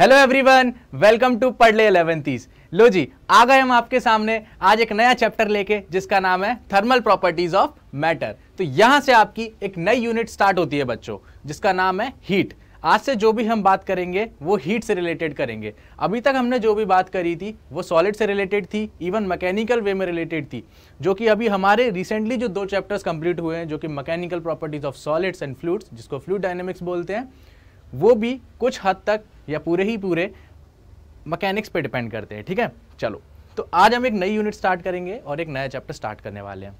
Hello everyone welcome to पढ़ ले इलेवेंथीज लो जी आ गए हम आपके सामने आज एक नया चैप्टर लेके जिसका नाम है थर्मल प्रॉपर्टीज ऑफ मैटर तो यहां से आपकी एक नई यूनिट स्टार्ट होती है बच्चों जिसका नाम है हीट आज से जो भी हम बात करेंगे वो हीट से रिलेटेड करेंगे अभी तक हमने जो भी बात करी थी वो सॉलिड से रिलेटेड थी इवन मैकेनिकल वे में रिलेटेड थी जो कि अभी हमारे रिसेंटली जो दो चैप्टर्स कंप्लीट हुए हैं जो कि mechanical properties of solids and fluids जिसको फ्लूड डायनेमिक्स बोलते हैं वो भी कुछ हद तक या पूरे ही पूरे मकैनिक्स पे डिपेंड करते हैं ठीक है चलो तो आज हम एक नई यूनिट स्टार्ट करेंगे और एक नया चैप्टर स्टार्ट करने वाले हैं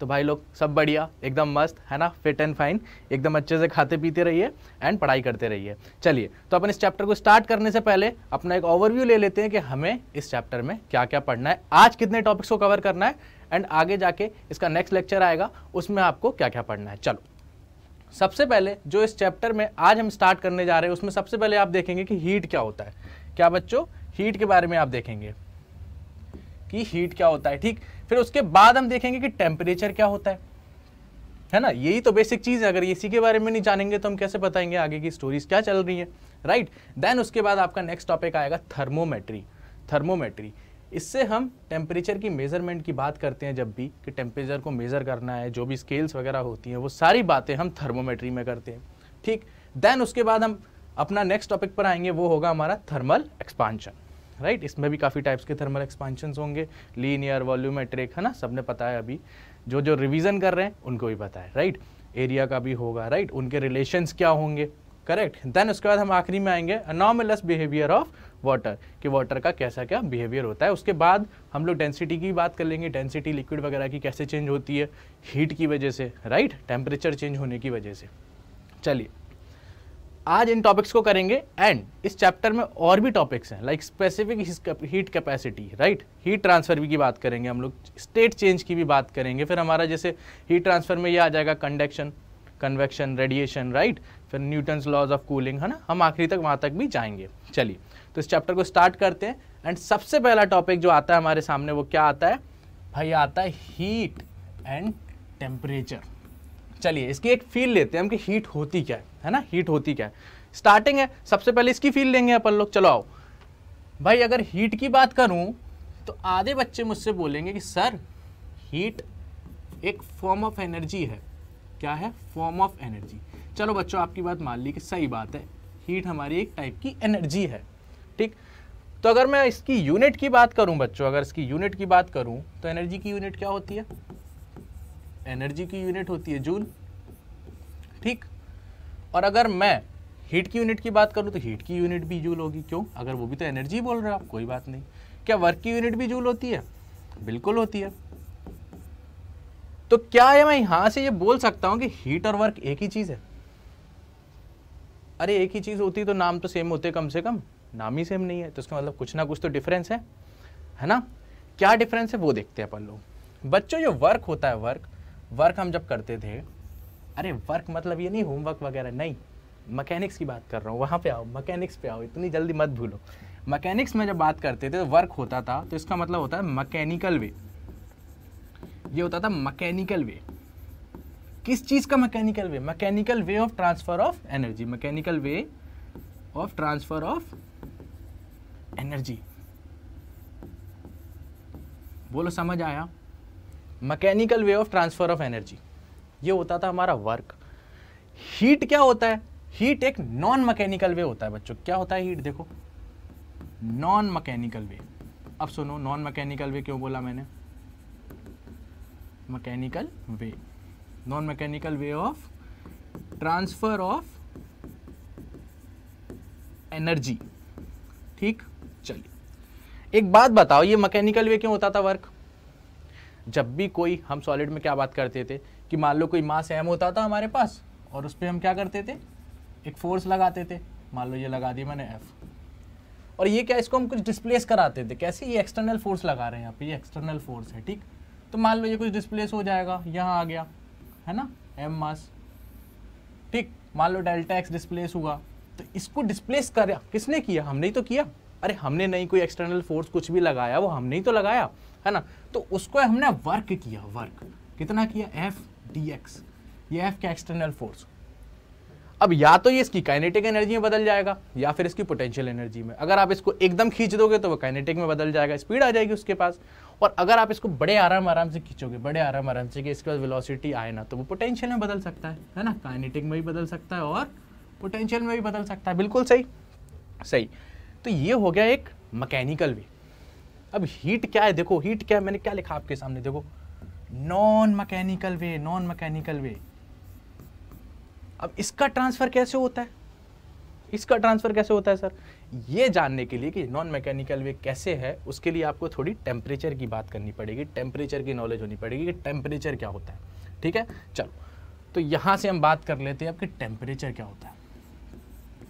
तो भाई लोग सब बढ़िया एकदम मस्त है ना फिट एंड फाइन एकदम अच्छे से खाते पीते रहिए एंड पढ़ाई करते रहिए चलिए तो अपन इस चैप्टर को स्टार्ट करने से पहले अपना एक ओवरव्यू ले लेते हैं कि हमें इस चैप्टर में क्या क्या पढ़ना है आज कितने टॉपिक्स को कवर करना है एंड आगे जाके इसका नेक्स्ट लेक्चर आएगा उसमें आपको क्या क्या पढ़ना है चलो सबसे पहले जो इस चैप्टर में आज हम स्टार्ट करने जा रहे हैं उसमें सबसे पहले आप देखेंगे कि हीट क्या होता है क्या बच्चों हीट के बारे में आप देखेंगे कि हीट क्या होता है ठीक फिर उसके बाद हम देखेंगे कि टेम्परेचर क्या होता है है ना यही तो बेसिक चीज़ है अगर इसी के बारे में नहीं जानेंगे तो हम कैसे बताएंगे आगे की स्टोरीज क्या चल रही है राइट right? देन उसके बाद आपका नेक्स्ट टॉपिक आएगा थर्मोमेट्री थर्मोमेट्री इससे हम टेम्परेचर की मेज़रमेंट की बात करते हैं जब भी कि टेम्परेचर को मेज़र करना है जो भी स्केल्स वगैरह होती हैं वो सारी बातें हम थर्मोमेट्री में करते हैं ठीक देन उसके बाद हम अपना नेक्स्ट टॉपिक पर आएंगे वो होगा हमारा थर्मल एक्सपांशन राइट right? इसमें भी काफ़ी टाइप्स के थर्मल एक्सपांशन होंगे लीनियर वॉल्यूमेट्रिक है ना ने पता है अभी जो जो रिविज़न कर रहे हैं उनको भी पता है राइट right? एरिया का भी होगा राइट right? उनके रिलेशन क्या होंगे करेक्ट देन उसके बाद हम आखिरी में आएंगे अनॉमलस बिहेवियर ऑफ वाटर कि वाटर का कैसा क्या बिहेवियर होता है उसके बाद हम लोग डेंसिटी की बात कर लेंगे डेंसिटी लिक्विड वगैरह की कैसे चेंज होती है हीट की वजह से राइट टेम्परेचर चेंज होने की वजह से चलिए आज इन टॉपिक्स को करेंगे एंड इस चैप्टर में और भी टॉपिक्स हैं like specific heat capacity right heat transfer की बात करेंगे हम लोग स्टेट चेंज की भी बात करेंगे फिर हमारा जैसे हीट ट्रांसफर में ये आ जाएगा कंडक्शन कन्वेक्शन रेडिएशन राइट फिर न्यूटन्स लॉज ऑफ कूलिंग है ना हम आखिरी तक वहाँ तक भी जाएंगे चलिए तो इस चैप्टर को स्टार्ट करते हैं एंड सबसे पहला टॉपिक जो आता है हमारे सामने वो क्या आता है भाई आता है हीट एंड टेम्परेचर चलिए इसकी एक फील लेते हैं हम कि हीट होती क्या है है ना हीट होती क्या है स्टार्टिंग है सबसे पहले इसकी फील लेंगे अपन लोग चलो आओ भाई अगर हीट की बात करूं तो आधे बच्चे मुझसे बोलेंगे कि सर हीट एक फॉर्म ऑफ एनर्जी है क्या है फॉर्म ऑफ एनर्जी चलो बच्चों आपकी बात मान ली कि सही बात है हीट हमारी एक टाइप की एनर्जी है ठीक तो अगर मैं इसकी यूनिट की बात करूं बच्चों अगर इसकी यूनिट की बात करूं तो एनर्जी की यूनिट क्या होती है एनर्जी की यूनिट होती है जूल ठीक और अगर मैं हीट की यूनिट की बात करूं तो हीट की यूनिट भी जूल होगी क्यों अगर वो भी तो एनर्जी बोल रहे हो आप कोई बात नहीं क्या वर्क की यूनिट भी जूल होती है बिल्कुल होती है तो क्या है मैं यहां से ये बोल सकता हूं कि हीट और वर्क एक ही चीज है अरे एक ही चीज होती तो नाम तो सेम होते कम से कम नाम ही सेम नहीं है तो उसका मतलब कुछ ना कुछ तो डिफरेंस है है ना क्या डिफरेंस है वो देखते हैं अपन लोग बच्चों जो वर्क होता है वर्क वर्क हम जब करते थे अरे वर्क मतलब ये नहीं होमवर्क वगैरह नहीं मकैनिक्स की बात कर रहा हूँ वहाँ पे आओ मकैनिक्स पे आओ इतनी जल्दी मत भूलो मकैनिक्स में जब बात करते थे तो वर्क होता था तो इसका मतलब होता है मकैनिकल वे ये होता था मकैनिकल वे किस चीज़ का mechanical way mechanical way of transfer of energy mechanical way of transfer of energy बोलो समझ आया mechanical way of transfer of energy ये होता था हमारा वर्क हीट क्या होता है हीट एक नॉन मैकेनिकल वे होता है बच्चों क्या होता है हीट देखो नॉन मैकेनिकल वे अब सुनो नॉन मैकेनिकल वे क्यों बोला मैंने mechanical way non mechanical way of transfer of energy ठीक चलिए एक बात बताओ ये मैकेनिकल वे क्यों होता था वर्क जब भी कोई हम सॉलिड में क्या बात करते थे कि मान लो कोई मास एम होता था हमारे पास और उस पर हम क्या करते थे एक फोर्स लगाते थे मान लो ये लगा दिया मैंने एफ़ और ये क्या इसको हम कुछ डिस्प्लेस कराते थे कैसे ये एक्सटर्नल फोर्स लगा रहे हैं यहाँ ये एक्सटर्नल फोर्स है ठीक तो मान लो ये कुछ डिस्प्लेस हो जाएगा यहाँ आ गया है ना एम मास ठीक मान लो डेल्टा एक्स डिस्प्लेस हुआ तो इसको डिस्प्लेस कर किसने किया हमने ही तो किया अरे हमने नहीं कोई एक्सटर्नल फोर्स कुछ भी लगाया वो हमने ही तो लगाया है ना तो उसको हमने वर्क किया वर्क कितना किया एफ डी एक्स ये एफ का एक्सटर्नल फोर्स अब या तो ये इसकी काइनेटिक एनर्जी में बदल जाएगा या फिर इसकी पोटेंशियल एनर्जी में अगर आप इसको एकदम खींच दोगे तो वो काइनेटिक में बदल जाएगा स्पीड आ जाएगी उसके पास और अगर आप इसको बड़े आराम आराम से खींचोगे बड़े आराम आराम से कि इसके पास वेलोसिटी आए ना तो वो पोटेंशियल में बदल सकता है है ना काइनेटिक में भी बदल सकता है और पोटेंशियल में भी बदल सकता है बिल्कुल सही सही तो ये हो गया एक मैकेनिकल वे अब हीट क्या है देखो हीट क्या है मैंने क्या लिखा आपके सामने देखो non mechanical way non mechanical way अब इसका ट्रांसफर कैसे होता है इसका ट्रांसफर कैसे होता है सर ये जानने के लिए कि नॉन मैकेनिकल वे कैसे है उसके लिए आपको थोड़ी टेम्परेचर की बात करनी पड़ेगी टेम्परेचर की नॉलेज होनी पड़ेगी कि टेम्परेचर क्या होता है ठीक है चलो तो यहां से हम बात कर लेते हैं आपके टेम्परेचर क्या होता है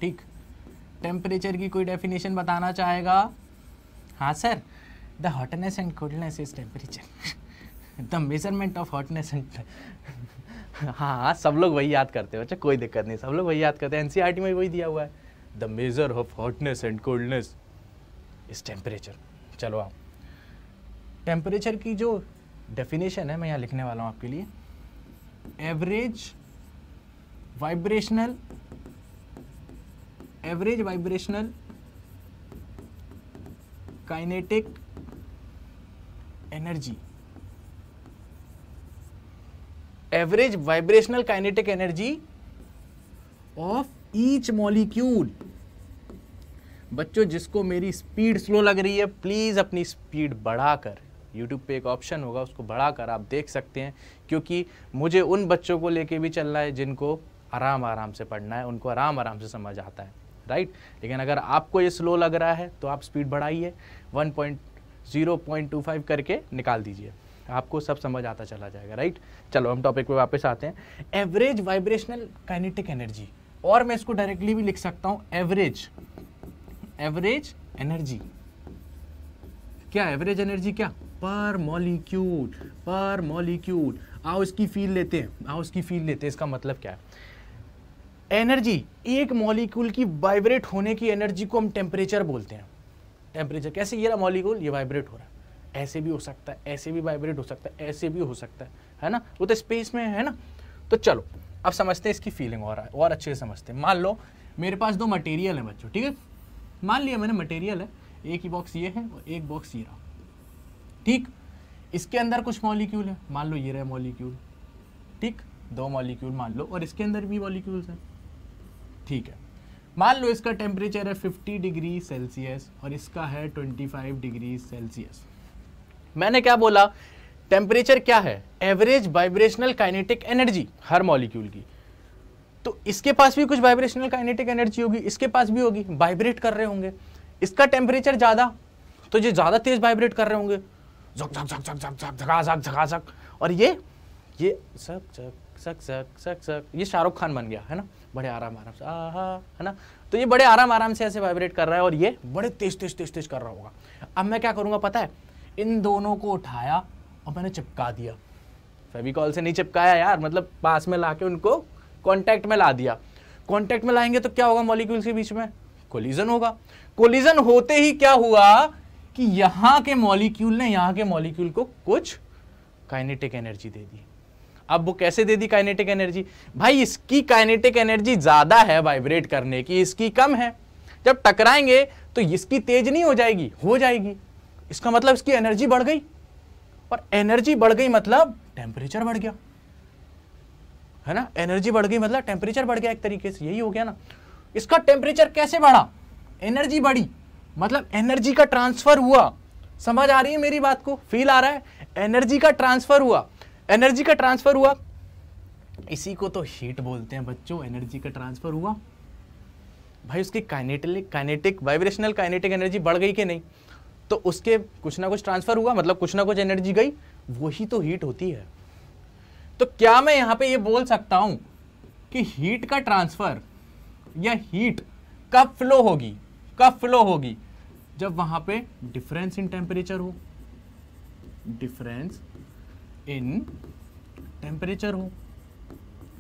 ठीक टेम्परेचर की कोई डेफिनेशन बताना चाहेगा हाँ sir the hotness and coldness is temperature the measurement of hotness and हाँ सब लोग वही याद करते हो अच्छा कोई दिक्कत नहीं सब लोग वही याद करते हैं एन e में वही दिया हुआ है the measure of hotness and coldness is temperature चलो आप टेम्परेचर की जो डेफिनेशन है मैं यहाँ लिखने वाला हूँ आपके लिए average vibrational average vibrational kinetic energy average vibrational kinetic energy of each molecule बच्चों जिसको मेरी स्पीड स्लो लग रही है प्लीज़ अपनी स्पीड बढ़ाकर यूट्यूब पे एक ऑप्शन होगा उसको बढ़ाकर आप देख सकते हैं क्योंकि मुझे उन बच्चों को लेके भी चलना है जिनको आराम आराम से पढ़ना है उनको आराम आराम से समझ आता है राइट लेकिन अगर आपको ये स्लो लग रहा है तो आप स्पीड बढ़ाइए one zero point two five करके निकाल दीजिए आपको सब समझ आता चला जाएगा राइट चलो हम टॉपिक पे वापस आते हैं एवरेज वाइब्रेशनल काइनेटिक एनर्जी और मैं इसको डायरेक्टली भी लिख सकता हूँ एवरेज एवरेज एनर्जी क्या एवरेज एनर्जी क्या पर मॉलिक्यूल पर मॉलिक्यूल आओ इसकी फील लेते हैं आओ इसकी फील लेते हैं इसका मतलब क्या है एनर्जी एक मॉलिक्यूल की वाइब्रेट होने की एनर्जी को हम टेम्परेचर बोलते हैं टेम्परेचर कैसे ये रहा मॉलिक्यूल ये वाइब्रेट हो रहा है ऐसे भी हो सकता है ऐसे भी वाइब्रेट हो सकता है ऐसे भी हो सकता है है ना वो तो स्पेस में है ना तो चलो अब समझते हैं इसकी फीलिंग और और अच्छे से समझते हैं मान लो मेरे पास दो मटेरियल है बच्चों ठीक है मान लिया मैंने मटेरियल है एक ही बॉक्स ये है और एक बॉक्स ये रहा ठीक इसके अंदर कुछ मॉलिक्यूल है मान लो ये रहे मॉलिक्यूल ठीक दो मॉलिक्यूल मान लो और इसके अंदर भी मॉलिक्यूल्स हैं ठीक है मान लो इसका टेम्परेचर है 50 डिग्री सेल्सियस और इसका है 25 डिग्री सेल्सियस मैंने क्या बोला टेम्परेचर क्या है एवरेज वाइब्रेशनल काइनेटिक एनर्जी हर मॉलिक्यूल की तो इसके पास भी कुछ वाइब्रेशनल काइनेटिक एनर्जी होगी इसके पास भी होगी वाइब्रेट कर रहे होंगे इसका टेम्परेचर ज़्यादा तो ये ज़्यादा तेज़ वाइब्रेट कर रहे होंगे झक झक झक झक झक झक झक झक और ये ये सब झक सक सक सक सक ये शाहरुख खान बन गया है ना बड़े आराम आराम से आहा है ना तो ये बड़े आराम आराम से ऐसे वाइब्रेट कर रहा है और ये बड़े तेज तेज तेज तेज कर रहा होगा अब मैं क्या करूँगा पता है इन दोनों को उठाया और मैंने चिपका दिया फेविकॉल से नहीं चिपकाया यार मतलब पास में ला के उनको कॉन्टैक्ट में ला दिया कॉन्टैक्ट में लाएंगे तो क्या होगा मॉलिक्यूल्स के बीच में कोलिजन होगा कोलिजन होते ही क्या हुआ कि यहाँ के मॉलिक्यूल ने यहाँ के मॉलिक्यूल को कुछ काइनेटिक एनर्जी दे दी अब वो कैसे दे दी काइनेटिक एनर्जी भाई इसकी काइनेटिक एनर्जी ज़्यादा है वाइब्रेट करने की इसकी कम है जब टकराएंगे तो इसकी तेज नहीं हो जाएगी हो जाएगी इसका मतलब इसकी एनर्जी बढ़ गई और एनर्जी बढ़ गई मतलब टेम्परेचर बढ़ गया है ना एनर्जी बढ़ गई मतलब टेम्परेचर बढ़ गया एक तरीके से यही हो गया ना इसका टेम्परेचर कैसे बढ़ा एनर्जी बढ़ी मतलब एनर्जी का ट्रांसफर हुआ समझ आ रही है मेरी बात को फील आ रहा है एनर्जी का ट्रांसफर हुआ एनर्जी का ट्रांसफर हुआ इसी को तो हीट बोलते हैं बच्चों एनर्जी का ट्रांसफर हुआ भाई उसकी kinetic kinetic vibrational kinetic energy बढ़ गई कि नहीं तो उसके कुछ ना कुछ ट्रांसफर हुआ मतलब कुछ ना कुछ एनर्जी गई वही तो हीट होती है तो क्या मैं यहां पे ये बोल सकता हूं कि हीट का ट्रांसफर या हीट कब फ्लो होगी कब फ्लो होगी जब वहां पे डिफरेंस इन टेम्परेचर हो डिफरेंस इन टेम्परेचर हो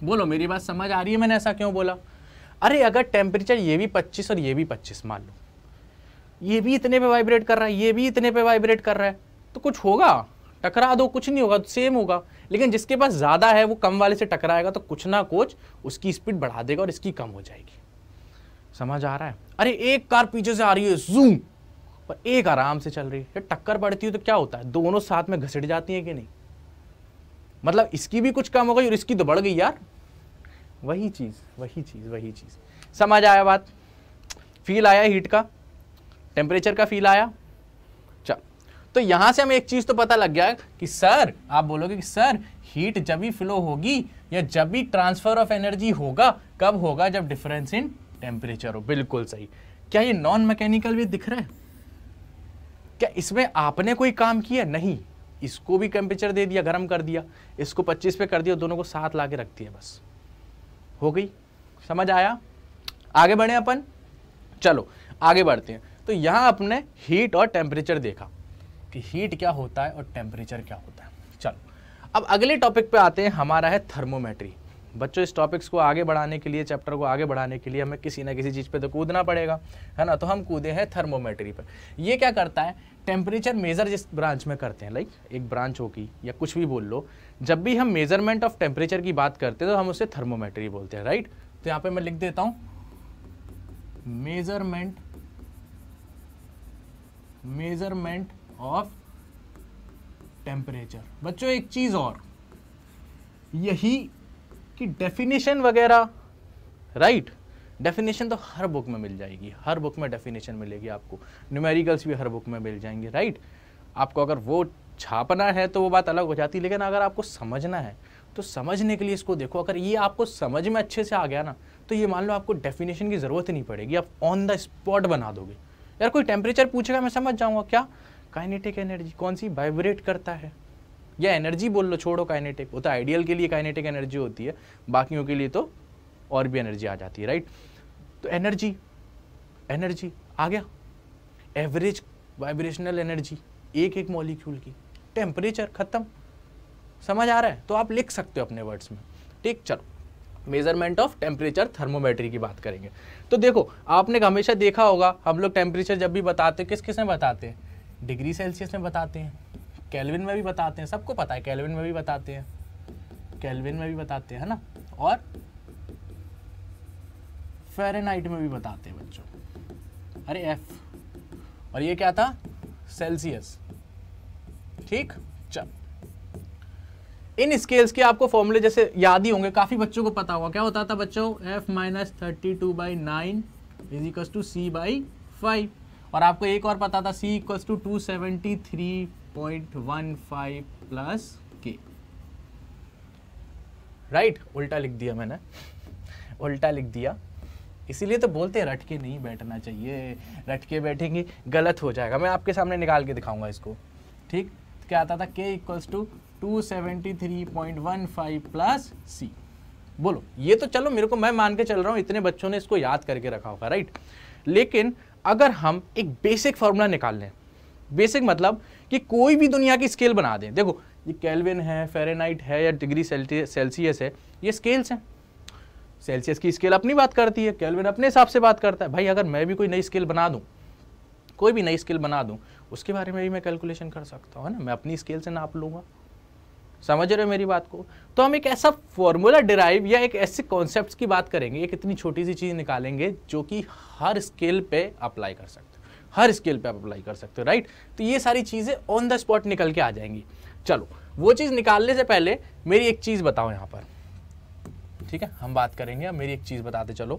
बोलो मेरी बात समझ आ रही है मैंने ऐसा क्यों बोला अरे अगर टेम्परेचर ये भी 25 और ये भी 25 मान लो ये भी इतने पे वाइब्रेट कर रहा है ये भी इतने पे वाइब्रेट कर रहा है तो कुछ होगा टकरा दो कुछ नहीं होगा तो सेम होगा लेकिन जिसके पास ज़्यादा है वो कम वाले से टकराएगा तो कुछ ना कुछ उसकी स्पीड बढ़ा देगा और इसकी कम हो जाएगी समझ आ रहा है अरे एक कार पीछे से आ रही है जूम पर एक आराम से चल रही है टक्कर पड़ती है तो क्या होता है दोनों साथ में घसीट जाती हैं कि नहीं मतलब इसकी भी कुछ कम हो गई और इसकी तो बढ़ गई यार वही चीज़ वही चीज़ वही चीज़ समझ आया बात फील आया हीट का टेम्परेचर का फील आया चल तो यहां से हमें एक चीज़ तो पता लग गया कि सर आप बोलोगे कि सर हीट जब भी फ्लो होगी या जब भी ट्रांसफ़र ऑफ एनर्जी होगा कब होगा जब डिफरेंस इन टेम्परेचर हो बिल्कुल सही क्या ये नॉन मैकेनिकल भी दिख रहा है क्या इसमें आपने कोई काम किया नहीं इसको भी टेम्परेचर दे दिया गर्म कर दिया इसको 25 पे कर दिया दोनों को साथ ला के रख दिया बस हो गई समझ आया आगे बढ़े अपन चलो आगे बढ़ते हैं तो यहाँ अपने हीट और टेम्परेचर देखा कि हीट क्या होता है और टेम्परेचर क्या होता है चलो अब अगले टॉपिक पे आते हैं हमारा है थर्मोमेट्री बच्चों इस टॉपिक्स को आगे बढ़ाने के लिए चैप्टर को आगे बढ़ाने के लिए हमें किसी ना किसी चीज़ पे तो कूदना पड़ेगा है ना तो हम कूदे हैं थर्मोमेट्री पर ये क्या करता है टेम्परेचर मेज़र जिस ब्रांच में करते हैं लाइक एक ब्रांच होगी या कुछ भी बोल लो जब भी हम मेज़रमेंट ऑफ टेम्परेचर की बात करते हैं तो हम उसे थर्मोमेट्री बोलते हैं राइट तो यहाँ पे मैं लिख देता हूँ मेज़रमेंट मेज़रमेंट ऑफ टेम्परेचर बच्चों एक चीज़ और यही कि डेफिनेशन वगैरह राइट डेफिनेशन तो हर बुक में मिल जाएगी हर बुक में डेफिनेशन मिलेगी आपको न्यूमेरिकल्स भी हर बुक में मिल जाएंगे राइट आपको अगर वो छापना है तो वो बात अलग हो जाती है लेकिन अगर आपको समझना है तो समझने के लिए इसको देखो अगर ये आपको समझ में अच्छे से आ गया ना तो ये मान लो आपको डेफिनेशन की ज़रूरत नहीं पड़ेगी आप ऑन द स्पॉट बना दोगे यार कोई टेम्परेचर पूछेगा मैं समझ जाऊँगा क्या काइनेटिक एनर्जी कौन सी वाइब्रेट करता है या एनर्जी बोल लो छोड़ो काइनेटिक वो तो आइडियल के लिए काइनेटिक एनर्जी होती है बाकियों के लिए तो और भी एनर्जी आ जाती है राइट तो एनर्जी एनर्जी आ गया एवरेज वाइब्रेशनल एनर्जी एक एक मॉलिक्यूल की टेम्परेचर ख़त्म समझ आ रहा है तो आप लिख सकते हो अपने वर्ड्स में ठीक चलो मेजरमेंट ऑफ टेम्परेचर थर्मोमेट्री की बात करेंगे तो देखो आपने हमेशा देखा होगा हम लोग टेम्परेचर जब भी बताते हैं किस किस में बताते हैं डिग्री सेल्सियस में बताते हैं कैलविन में भी बताते हैं सबको पता है कैलविन में भी बताते हैं कैलविन में भी बताते हैं है ना और फेरेनहाइट में भी बताते हैं बच्चों अरे एफ और ये क्या था सेल्सियस ठीक चल इन स्केल्स के आपको फॉर्मूले जैसे याद ही होंगे काफ़ी बच्चों को पता होगा क्या होता था बच्चों F minus thirty two by nine is equals to C by five और आपको एक और पता था C equal to two seventy three point one five plus K right उल्टा लिख दिया मैंने उल्टा लिख दिया इसीलिए तो बोलते हैं रट के नहीं बैठना चाहिए रट के बैठेंगे गलत हो जाएगा मैं आपके सामने निकाल के दिखाऊंगा इसको ठीक क्या आता था K equals to two seventy three point one five plus C बोलो ये तो चलो मेरे को मैं मान के चल रहा हूँ इतने बच्चों ने इसको याद करके रखा होगा राइट लेकिन अगर हम एक बेसिक फॉर्मूला निकाल लें बेसिक मतलब कि कोई भी दुनिया की स्केल बना दें देखो ये कैलविन है फेरेनाइट है या डिग्री सेल्सियस है ये स्केल्स हैं सेल्सियस की स्केल अपनी बात करती है कैलविन अपने हिसाब से बात करता है भाई अगर मैं भी कोई नई स्केल बना दूँ कोई भी नई स्केल बना दूँ उसके बारे में भी मैं कैलकुलेशन कर सकता हूँ है ना मैं अपनी स्केल से नाप लूँगा समझ रहे हो मेरी बात को तो हम एक ऐसा फॉर्मूला डिराइव या एक ऐसे कॉन्सेप्ट की बात करेंगे एक इतनी छोटी सी चीज़ निकालेंगे जो कि हर स्केल पे अप्लाई कर सकते हो हर स्केल पे आप अप्लाई कर सकते हो राइट तो ये सारी चीज़ें ऑन द स्पॉट निकल के आ जाएंगी चलो वो चीज़ निकालने से पहले मेरी एक चीज़ बताओ यहाँ पर ठीक है हम बात करेंगे अब मेरी एक चीज़ बताते चलो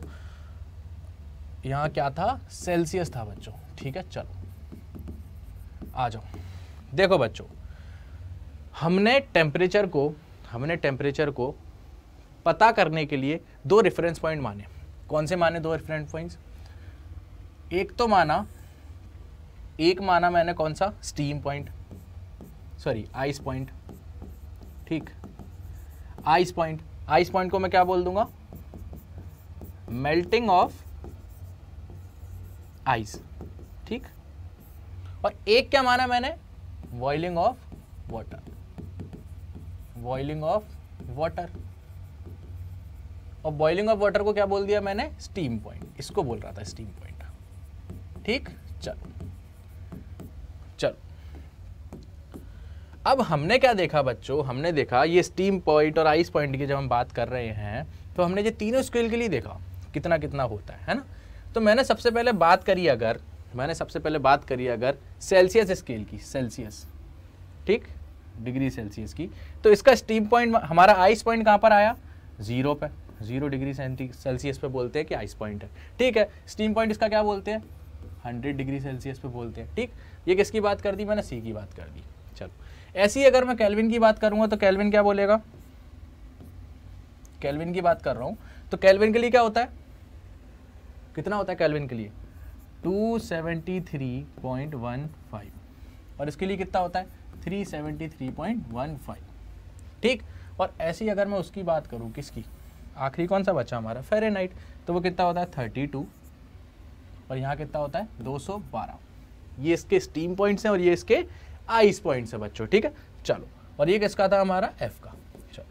यहाँ क्या था सेल्सियस था बच्चों ठीक है चलो आ जाओ देखो बच्चों हमने टेम्परेचर को हमने टेम्परेचर को पता करने के लिए दो रेफरेंस पॉइंट माने कौन से माने दो रेफरेंस पॉइंट्स एक तो माना एक माना मैंने कौन सा steam point sorry ice point ठीक आइस पॉइंट आइस पॉइंट को मैं क्या बोल दूंगा मेल्टिंग ऑफ आइस ठीक और एक क्या माना मैंने boiling of water boiling of water और बॉइलिंग ऑफ वाटर को क्या बोल दिया मैंने स्टीम पॉइंट इसको बोल रहा था स्टीम पॉइंट ठीक चलो अब हमने क्या देखा बच्चों हमने देखा ये स्टीम पॉइंट और आइस पॉइंट की जब हम बात कर रहे हैं तो हमने ये तीनों स्केल के लिए देखा कितना कितना होता है है ना तो मैंने सबसे पहले बात करी अगर मैंने सबसे पहले बात करी अगर सेल्सियस स्केल की सेल्सियस ठीक डिग्री सेल्सियस की तो इसका स्टीम पॉइंट हमारा आइस पॉइंट कहाँ पर आया ज़ीरो पे ज़ीरो डिग्री सेल्सियस पे बोलते हैं कि आइस पॉइंट है ठीक है स्टीम पॉइंट इसका क्या बोलते हैं हंड्रेड डिग्री सेल्सियस पे बोलते हैं ठीक ये किसकी बात कर दी मैंने सी की बात कर दी चलो ऐसी अगर मैं कैलविन की बात करूंगा तो कैलविन क्या बोलेगा कैलविन की बात कर रहा हूँ तो कैलविन के लिए क्या होता है कितना होता है कैलविन के लिए 273.15 और इसके लिए कितना होता है 373.15 ठीक और ऐसी अगर मैं उसकी बात करूँ किसकी आखिरी कौन सा बचा हमारा फेरे तो वो कितना होता है थर्टी और यहाँ कितना होता है दो ये इसके स्टीम पॉइंट्स हैं और ये इसके इस पॉइंट से बच्चों ठीक है चलो और ये किसका था हमारा एफ का चलो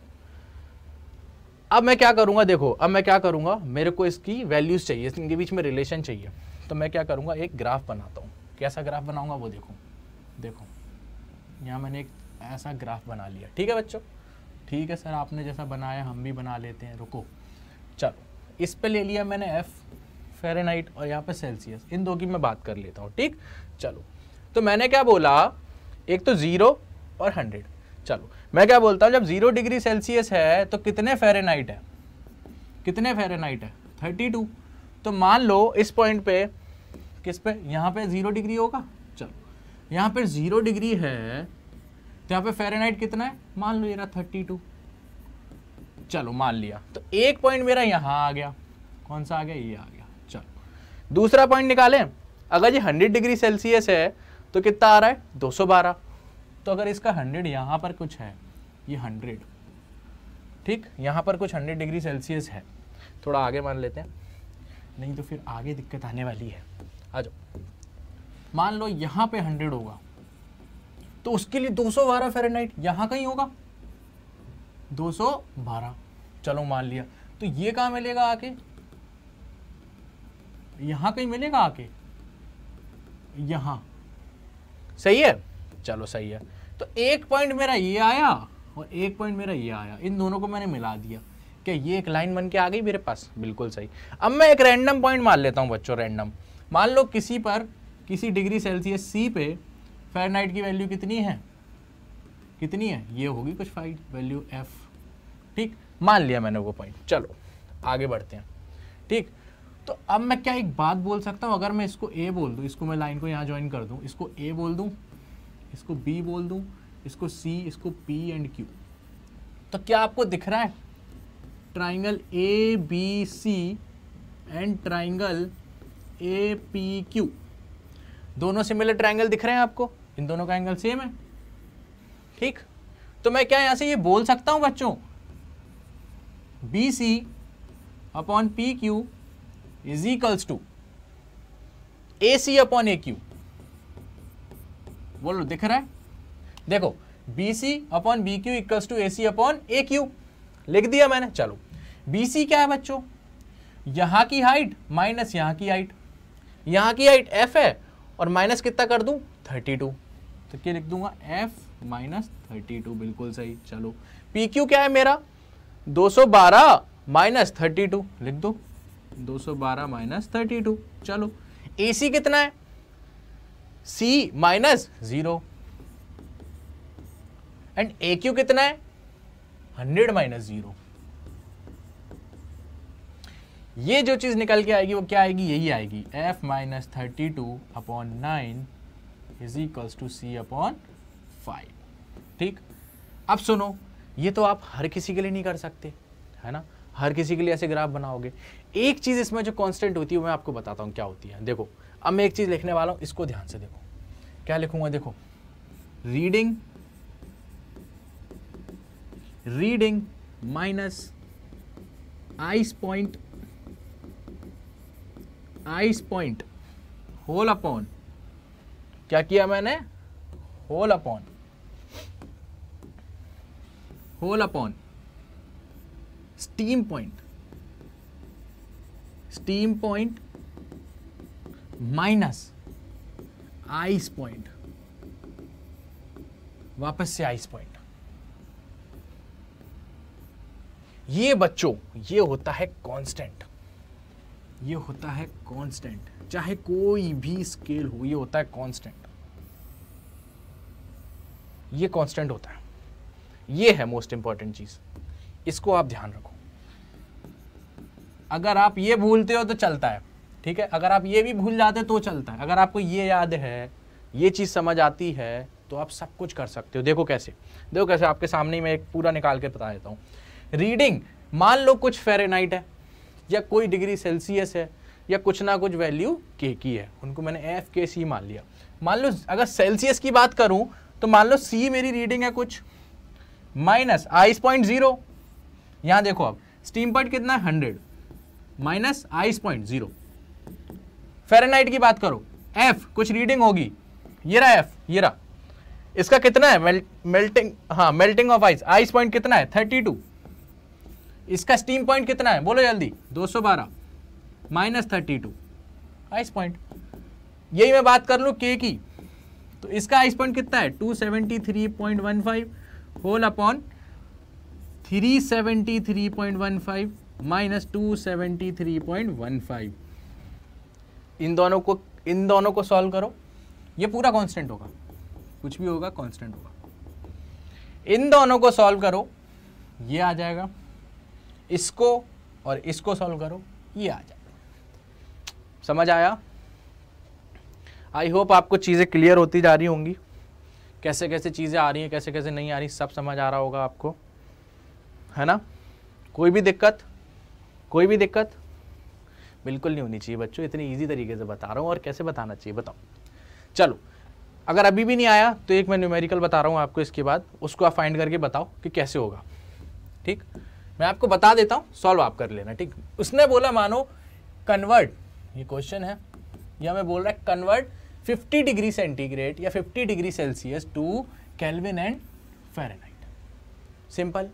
अब मैं क्या करूंगा देखो अब मैं क्या करूंगा मेरे को इसकी वैल्यूज चाहिए इनके बीच में रिलेशन चाहिए तो मैं क्या करूंगा एक ग्राफ बनाता हूँ कैसा ग्राफ बनाऊंगा वो देखो देखो यहाँ मैंने एक ऐसा ग्राफ बना लिया ठीक है बच्चों ठीक है सर आपने जैसा बनाया हम भी बना लेते हैं रुको चलो इस पे ले लिया मैंने एफ़ फेरेनाइट और यहाँ पे सेल्सियस इन दो की मैं बात कर लेता हूँ ठीक चलो तो मैंने क्या बोला एक तो ज़ीरो और हंड्रेड चलो मैं क्या बोलता हूँ जब ज़ीरो डिग्री सेल्सियस है तो कितने फ़ारेनहाइट है कितने फ़ारेनहाइट है थर्टी टू तो मान लो इस पॉइंट पे किस पे यहाँ पे ज़ीरो डिग्री होगा चलो यहाँ पे ज़ीरो डिग्री है तो यहाँ पे फ़ारेनहाइट कितना है मान लो ये रहा थर्टी टू चलो मान लिया तो एक पॉइंट मेरा यहाँ आ गया कौन सा आ गया ये आ गया चलो दूसरा पॉइंट निकालें अगर ये हंड्रेड डिग्री सेल्सियस है तो कितना आ रहा है 212 तो अगर इसका 100 यहाँ पर कुछ है ये 100 ठीक यहाँ पर कुछ 100 डिग्री सेल्सियस है थोड़ा आगे मान लेते हैं नहीं तो फिर आगे दिक्कत आने वाली है आ जाओ मान लो यहाँ पे 100 होगा तो उसके लिए 212 फ़ारेनहाइट यहाँ कहीं होगा 212 चलो मान लिया तो ये कहाँ मिलेगा आके यहाँ कहीं मिलेगा आके यहाँ सही है चलो सही है तो एक पॉइंट मेरा ये आया और एक पॉइंट मेरा ये आया इन दोनों को मैंने मिला दिया क्या ये एक लाइन बन के आ गई मेरे पास बिल्कुल सही अब मैं एक रैंडम पॉइंट मान लेता हूँ बच्चों रैंडम मान लो किसी पर किसी डिग्री सेल्सियस सी पे फेरनाइट की वैल्यू कितनी है कितनी है ये होगी कुछ फाइट वैल्यू एफ ठीक मान लिया मैंने वो पॉइंट चलो आगे बढ़ते हैं ठीक तो अब मैं क्या एक बात बोल सकता हूँ अगर मैं इसको ए बोल दूँ इसको मैं लाइन को यहाँ ज्वाइन कर दूँ इसको ए बोल दूँ इसको बी बोल दूँ इसको सी इसको पी एंड क्यू तो क्या आपको दिख रहा है triangle A B C and triangle A P Q दोनों सिमिलर ट्राइंगल दिख रहे हैं आपको इन दोनों का एंगल सेम है ठीक तो मैं क्या यहाँ से ये बोल सकता हूँ बच्चों B C upon P Q is equals to A C upon A Q बोलो दिख रहा है देखो B C upon B Q equals to A C upon A Q लिख दिया मैंने चलो बी सी क्या है बच्चों यहां की हाइट माइनस यहां की हाइट यहां की हाइट एफ है और माइनस कितना कर दू थर्टी टू तो क्या लिख दूंगा एफ माइनस थर्टी टू बिल्कुल सही चलो पी क्यू क्या है मेरा दो सौ बारह माइनस थर्टी टू लिख दो दो सौ बारह माइनस थर्टी टू चलो ए सी कितना है C minus zero and A Q कितना है हंड्रेड माइनस जीरो ये जो चीज निकल के आएगी वो क्या आएगी यही आएगी F minus thirty two upon nine is equals to C upon five ठीक अब सुनो ये तो आप हर किसी के लिए नहीं कर सकते है ना हर किसी के लिए ऐसे ग्राफ बनाओगे एक चीज़ इसमें जो कॉन्स्टेंट होती है मैं आपको बताता हूँ क्या होती है देखो अब मैं एक चीज़ लिखने वाला हूँ इसको ध्यान से देखो क्या लिखूंगा देखो reading reading minus ice point ice point whole upon क्या किया मैंने whole upon whole upon steam point steam point minus ice point वापस से आइस पॉइंट ये बच्चों ये होता है कांस्टेंट ये होता है कांस्टेंट चाहे कोई भी स्केल हो ये होता है कांस्टेंट ये कांस्टेंट होता है ये है मोस्ट इंपॉर्टेंट चीज इसको आप ध्यान रखो अगर आप ये भूलते हो तो चलता है ठीक है अगर आप ये भी भूल जाते तो चलता है अगर आपको ये याद है ये चीज़ समझ आती है तो आप सब कुछ कर सकते हो देखो कैसे देखो कैसे आपके सामने ही मैं एक पूरा निकाल के बता देता हूँ रीडिंग मान लो कुछ फेरेनाइट है या कोई डिग्री सेल्सियस है या कुछ ना कुछ वैल्यू के की है उनको मैंने एफ के सी मान लिया मान लो अगर सेल्सियस की बात करूँ तो मान लो सी मेरी रीडिंग है कुछ माइनस आइस पॉइंट जीरो यहाँ देखो अब स्टीम पॉइंट कितना है hundred minus ice point zero Fahrenheit की बात करो एफ कुछ रीडिंग होगी ये रहा एफ ये रहा इसका कितना है मेल्टिंग हाँ melting of ice ice point कितना है थर्टी टू इसका स्टीम पॉइंट कितना है बोलो जल्दी दो सौ बारह minus thirty two ice point यही मैं बात कर लूँ के की तो इसका आइस पॉइंट कितना है two seventy three point one five whole upon three seventy three point one five minus two seventy three point one five इन दोनों को इन दोनों को सॉल्व करो ये पूरा कांस्टेंट होगा कुछ भी होगा कांस्टेंट होगा इन दोनों को सॉल्व करो ये आ जाएगा इसको और इसको सॉल्व करो ये आ जाएगा समझ आया आई होप आपको चीज़ें क्लियर होती जा रही होंगी कैसे कैसे चीज़ें आ रही हैं कैसे कैसे नहीं आ रही सब समझ आ रहा होगा आपको है ना कोई भी दिक्कत कोई भी दिक्कत बिल्कुल नहीं होनी चाहिए बच्चों इतनी ईजी तरीके से बता रहा हूँ और कैसे बताना चाहिए बताओ चलो अगर अभी भी नहीं आया तो एक मैं न्यूमेरिकल बता रहा हूँ आपको इसके बाद उसको आप फाइंड करके बताओ कि कैसे होगा ठीक मैं आपको बता देता हूँ सॉल्व आप कर लेना ठीक उसने बोला मानो कन्वर्ट ये क्वेश्चन है या मैं बोल रहा है कन्वर्ट 50 डिग्री सेंटीग्रेड या 50 degree Celsius to Kelvin and Fahrenheit simple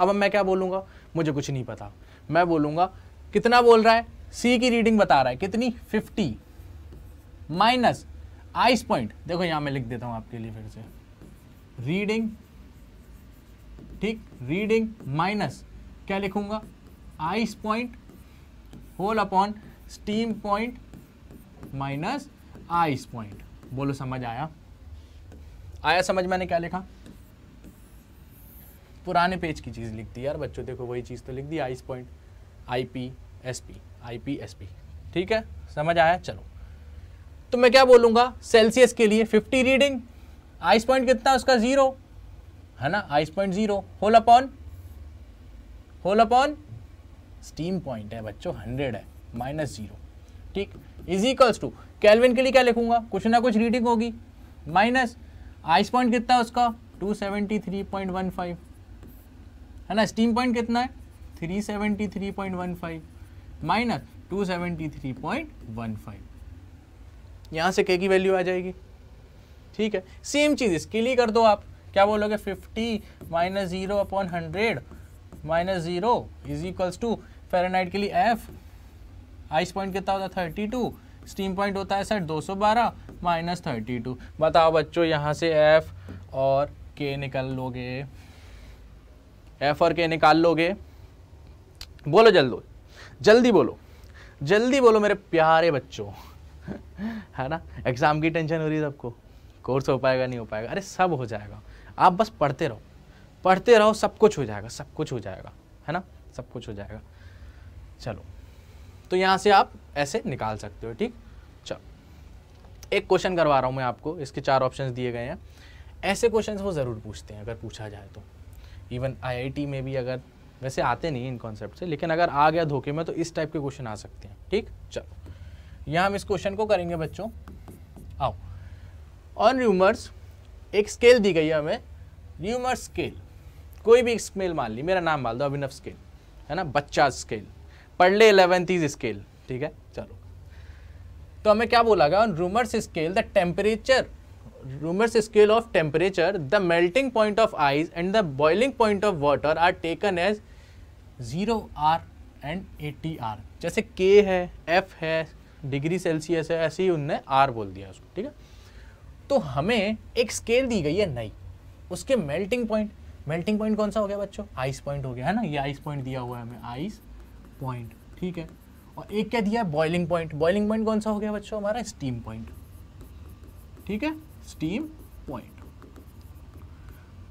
अब मैं क्या बोलूँगा मुझे कुछ नहीं पता मैं बोलूंगा कितना बोल रहा है सी की रीडिंग बता रहा है कितनी फिफ्टी माइनस आइस पॉइंट देखो यहां मैं लिख देता हूं आपके लिए फिर से रीडिंग ठीक रीडिंग माइनस क्या लिखूंगा ice point whole upon steam point minus ice point बोलो समझ आया आया समझ मैंने क्या लिखा पुराने पेज की चीज़ लिख दी यार बच्चों देखो वही चीज़ तो लिख दी ice point I P S P I P S P ठीक है समझ आया चलो तो मैं क्या बोलूँगा सेल्सियस के लिए 50 रीडिंग आइस पॉइंट कितना उसका ज़ीरो है ना ice point zero whole upon whole upon steam point है बच्चों हंड्रेड है माइनस ज़ीरो ठीक इज इक्वल्स टू कैलविन के लिए क्या लिखूंगा कुछ ना कुछ रीडिंग होगी माइनस आइस पॉइंट कितना है उसका 273.15 है ना स्टीम पॉइंट कितना है three seventy three point one five minus two seventy three point one five यहाँ से के की वैल्यू आ जाएगी ठीक है सेम चीज़ इसके लिए कर दो आप क्या बोलोगे fifty minus zero upon hundred minus zero is equals to Fahrenheit के लिए एफ आइस पॉइंट कितना होता है थर्टी टू स्टीम पॉइंट होता है सर दो सौ बारह माइनस थर्टी टू बताओ बच्चों यहाँ से एफ और के निकल लोगे एफ और के निकाल लोगे बोलो जल्द जल्दी बोलो जल्दी बोलो मेरे प्यारे बच्चों है ना एग्ज़ाम की टेंशन हो रही है सबको कोर्स हो पाएगा नहीं हो पाएगा अरे सब हो जाएगा आप बस पढ़ते रहो पढ़ते रहो सब कुछ हो जाएगा सब कुछ हो जाएगा है ना सब कुछ हो जाएगा चलो तो यहाँ से आप ऐसे निकाल सकते हो ठीक चलो एक क्वेश्चन करवा रहा हूँ मैं आपको इसके चार ऑप्शन दिए गए हैं ऐसे क्वेश्चन वो ज़रूर पूछते हैं अगर पूछा जाए तो इवन आई में भी अगर वैसे आते नहीं इन कॉन्सेप्ट से लेकिन अगर आ गया धोखे में तो इस टाइप के क्वेश्चन आ सकते हैं ठीक चलो यहाँ हम इस क्वेश्चन को करेंगे बच्चों आओ ऑन र्यूमर्स एक स्केल दी गई है हमें र्यूमर्स स्केल कोई भी स्केल मान ली मेरा नाम मान दो अभिनव स्केल है ना बच्चा स्केल पढ़ ले इलेवेंथ इज स्केल ठीक है चलो तो हमें क्या बोला गया on Reaumur's scale the temperature Reaumur's scale of temperature the melting point of ice and the boiling point of water are taken as zero R and eighty R जैसे के है एफ है डिग्री सेल्सियस है ऐसे ही उनने are बोल दिया उसको ठीक है तो हमें एक स्केल दी गई है नई उसके मेल्टिंग पॉइंट मेल्टिंग पॉइंट कौन सा हो गया बच्चों आइस पॉइंट हो गया है ना ये आइस पॉइंट दिया हुआ है हमें आइस पॉइंट ठीक है और एक क्या दिया है बॉइलिंग पॉइंट बॉइलिंग पॉइंट कौन सा हो गया बच्चों हमारा स्टीम पॉइंट ठीक है स्टीम पॉइंट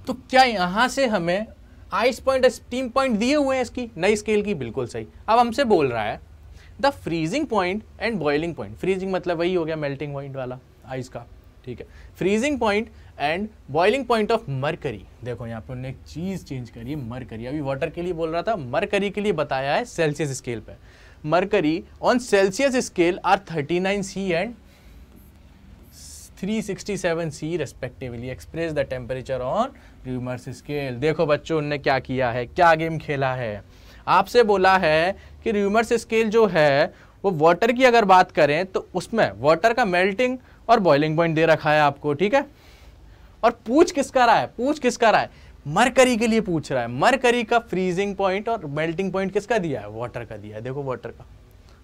तो क्या यहां से हमें आइस पॉइंट स्टीम पॉइंट दिए हुए हैं इसकी नई स्केल की बिल्कुल सही अब हमसे बोल रहा है the freezing point and boiling point freezing मतलब वही हो गया मेल्टिंग पॉइंट वाला आइस का ठीक है freezing point and boiling point of mercury देखो यहाँ पर उन्होंने एक चीज़ चेंज करी है मरकरी अभी वाटर के लिए बोल रहा था मरकरी के लिए बताया है सेल्सियस स्केल पर mercury on Celsius scale are 39 C and 367 C respectively express the temperature on Reaumur's scale देखो बच्चों उनने क्या किया है क्या गेम खेला है आपसे बोला है कि र्यूमर्स स्केल जो है वो वाटर की अगर बात करें तो उसमें वाटर का मेल्टिंग और बॉइलिंग पॉइंट दे रखा है आपको ठीक है और पूछ किसका रहा है पूछ किसका रहा है मरकरी के लिए पूछ रहा है मरकरी का फ्रीजिंग पॉइंट और मेल्टिंग पॉइंट किसका दिया है वाटर का दिया है देखो वाटर का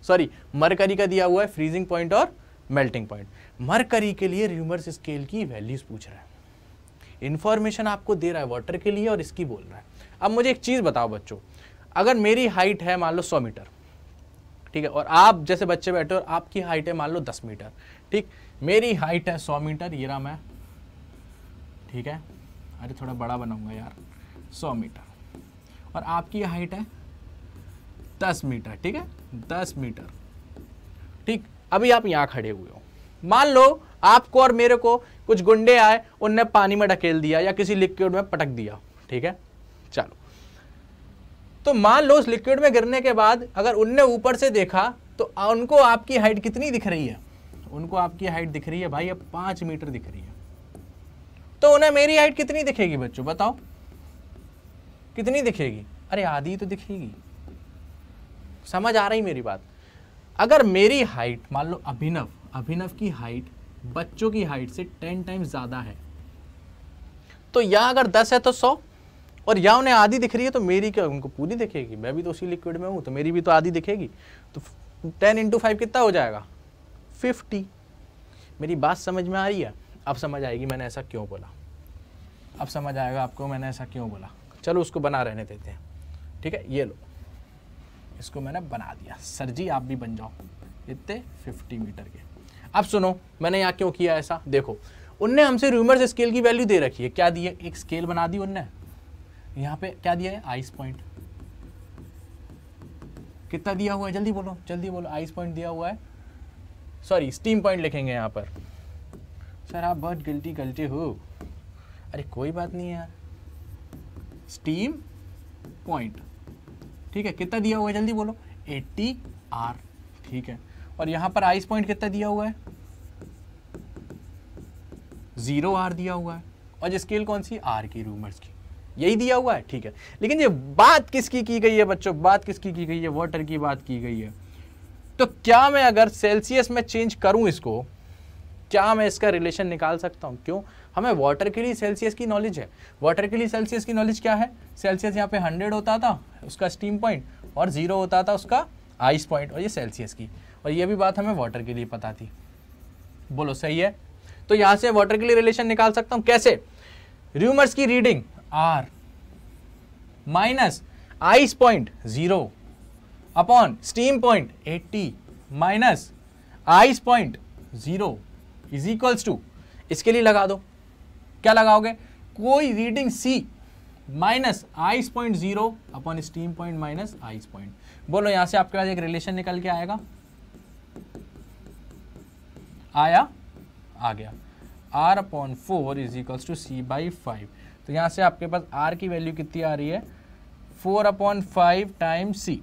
सॉरी मरकरी का दिया हुआ है फ्रीजिंग पॉइंट और मेल्टिंग पॉइंट मरकरी के लिए र्यूमर्स स्केल की वैल्यूज़ पूछ रहा है इंफॉर्मेशन आपको दे रहा है वाटर के लिए और इसकी बोल रहा है अब मुझे एक चीज़ बताओ बच्चों अगर मेरी हाइट है मान लो सौ मीटर ठीक है और आप जैसे बच्चे बैठे हो आपकी हाइट है मान लो दस मीटर ठीक मेरी हाइट है सौ मीटर ये रहा मैं ठीक है अरे थोड़ा बड़ा बनाऊंगा यार सौ मीटर और आपकी हाइट है दस मीटर ठीक है दस मीटर ठीक अभी आप यहाँ खड़े हुए हो मान लो आपको और मेरे को कुछ गुंडे आए उनने पानी में ढकेल दिया या किसी लिक्विड में पटक दिया ठीक है चलो तो मान लो उस लिक्विड में गिरने के बाद अगर उनने ऊपर से देखा तो उनको आपकी हाइट कितनी दिख रही है उनको आपकी हाइट दिख रही है भाई अब पांच मीटर दिख रही है तो उन्हें मेरी हाइट कितनी दिखेगी बच्चों बताओ कितनी दिखेगी अरे आधी तो दिखेगी समझ आ रही मेरी बात अगर मेरी हाइट मान लो अभिनव अभिनव की हाइट बच्चों की हाइट से टेन टाइम्स ज़्यादा है तो या अगर दस है तो सौ और या उन्हें आधी दिख रही है तो मेरी क्या उनको पूरी दिखेगी मैं भी तो उसी लिक्विड में हूँ तो मेरी भी तो आधी दिखेगी तो टेन इंटू फाइव कितना हो जाएगा फिफ्टी मेरी बात समझ में आ रही है अब समझ आएगी मैंने ऐसा क्यों बोला अब समझ आएगा आपको मैंने ऐसा क्यों बोला चलो उसको बना रहने देते हैं ठीक है ये लो इसको मैंने बना दिया सर जी आप भी बन जाओ इतने 50 मीटर के अब सुनो मैंने यहाँ क्यों किया ऐसा देखो उनने हमसे रूमर्स स्केल की वैल्यू दे रखी है क्या दिए एक स्केल बना दी उनने यहाँ पे क्या दिया है आइस पॉइंट कितना दिया हुआ है जल्दी बोलो जल्दी बोलो आइस पॉइंट दिया हुआ है सॉरी स्टीम पॉइंट लिखेंगे यहाँ पर सर आप बहुत गिल्टी गलती हो अरे कोई बात नहीं यार स्टीम पॉइंट ठीक है कितना दिया हुआ है जल्दी बोलो एट्टी आर ठीक है और यहाँ पर आइस पॉइंट कितना दिया हुआ है ज़ीरो आर दिया हुआ है और स्केल कौन सी आर की रूमर्स की यही दिया हुआ है ठीक है लेकिन ये बात किसकी की गई है बच्चों बात किसकी की गई है वाटर की बात की गई है तो क्या मैं अगर सेल्सियस में चेंज करूं इसको क्या मैं इसका रिलेशन निकाल सकता हूं क्यों हमें वाटर के लिए सेल्सियस की नॉलेज है वाटर के लिए सेल्सियस की नॉलेज क्या है सेल्सियस यहाँ पे हंड्रेड होता था उसका स्टीम पॉइंट और ज़ीरो होता था उसका आइस पॉइंट और ये सेल्सियस की और ये भी बात हमें वाटर के लिए पता थी बोलो सही है तो यहाँ से वाटर के लिए रिलेशन निकाल सकता हूँ कैसे र्यूमर्स की reading R minus ice point zero upon steam point eighty minus ice point zero is equals to इसके लिए लगा दो क्या लगाओगे कोई reading C minus ice point zero upon steam point minus ice point बोलो यहां से आपके पास एक रिलेशन निकल के आएगा आया आ गया R upon four is equals to C by five तो यहां से आपके पास आर की वैल्यू कितनी आ रही है four upon five time C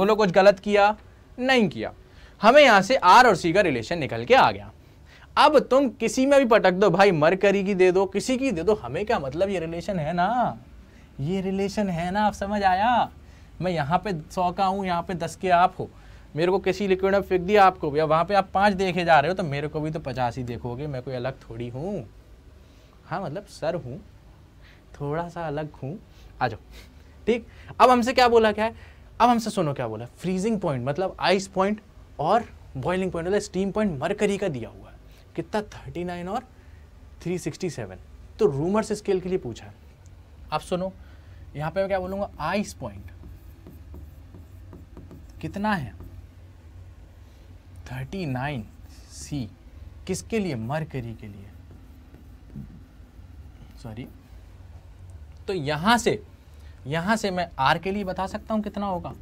बोलो कुछ गलत किया नहीं किया हमें यहां से आर और सी का रिलेशन निकल के आ गया अब तुम किसी में भी पटक दो भाई मरकरी की दे दो किसी की दे दो हमें क्या मतलब ये रिलेशन है ना ये रिलेशन है ना आप समझ आया मैं यहाँ पे सौ का हूँ यहाँ पे दस के आप हो मेरे को किसी लिक्विड में फेंक दिया आपको भी वहाँ पे आप पाँच देखे जा रहे हो तो मेरे को भी तो पचास ही देखोगे मैं कोई अलग थोड़ी हूँ हाँ मतलब सर हूँ थोड़ा सा अलग हूँ आ जाओ ठीक अब हमसे क्या बोला क्या है अब हमसे सुनो क्या बोला फ्रीजिंग पॉइंट मतलब आइस पॉइंट और बॉइलिंग पॉइंट मतलब स्टीम पॉइंट मरकरी का दिया हुआ कितना थर्टी नाइन और थ्री सिक्सटी सेवन तो रूमर्स स्केल के लिए पूछा है आप सुनो यहाँ पे मैं क्या बोलूँगा आइस पॉइंट कितना है थर्टी नाइन सी किसके लिए मरकरी के लिए सॉरी तो यहाँ से यहाँ से मैं आर के लिए बता सकता हूँ कितना होगा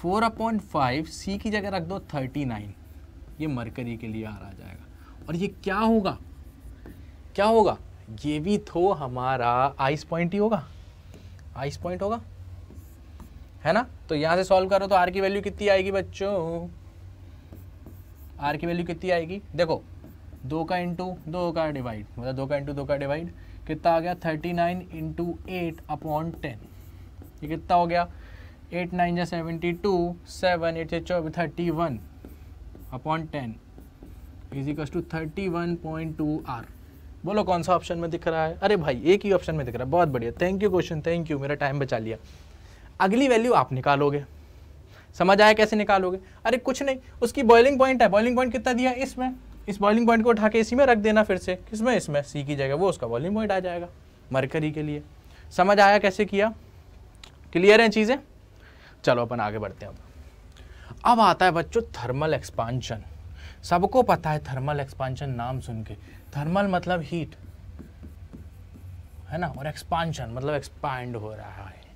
फोर अपॉइंट फाइव सी की जगह रख दो थर्टी नाइन ये मरकरी के लिए आर आ जाएगा और ये क्या होगा क्या होगा ये भी तो हमारा आइस पॉइंट ही होगा आइस पॉइंट होगा है ना तो यहां से सॉल्व करो तो आर की वैल्यू कितनी आएगी बच्चों आर की वैल्यू कितनी आएगी देखो दो का इंटू दो का डिवाइड मतलब दो का इंटू दो का डिवाइड कितना आ गया thirty nine into eight upon ten ये कितना हो गया एट नाइन या सेवेंटी टू सेवन एट से चौबीस thirty one upon ten is equals to thirty one point two R बोलो कौन सा ऑप्शन में दिख रहा है अरे भाई एक ही ऑप्शन में दिख रहा है बहुत बढ़िया thank you question thank you मेरा टाइम बचा लिया अगली वैल्यू आप निकालोगे समझ आया कैसे निकालोगे अरे कुछ नहीं उसकी बॉइलिंग पॉइंट है बॉइलिंग पॉइंट कितना दिया इसमें इस बॉइलिंग पॉइंट को उठा के इसी में रख देना फिर से किसमें इसमें सी की जगह वो उसका बॉइलिंग पॉइंट आ जाएगा मरकरी के लिए समझ आया कैसे किया क्लियर हैं चीज़ें चलो अपन आगे बढ़ते हैं अब अब आता है बच्चों थर्मल एक्सपांशन सबको पता है थर्मल एक्सपांशन नाम सुन के थर्मल मतलब हीट है ना और एक्सपांशन मतलब एक्सपांड हो रहा है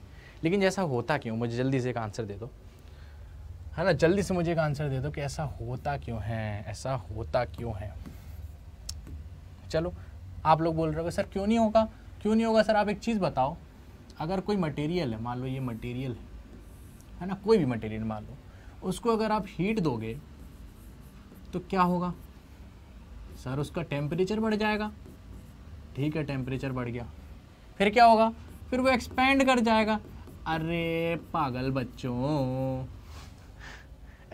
लेकिन जैसा होता क्यों मुझे जल्दी से एक आंसर दे दो है ना जल्दी से मुझे एक आंसर दे दो कि ऐसा होता क्यों है ऐसा होता क्यों है चलो आप लोग बोल रहे हो सर क्यों नहीं होगा क्यों नहीं होगा सर आप एक चीज़ बताओ अगर कोई मटेरियल है मान लो ये मटेरियल है ना कोई भी मटेरियल मान लो उसको अगर आप हीट दोगे तो क्या होगा सर उसका टेम्परेचर बढ़ जाएगा ठीक है टेम्परेचर बढ़ गया फिर क्या होगा फिर वो एक्सपेंड कर जाएगा अरे पागल बच्चों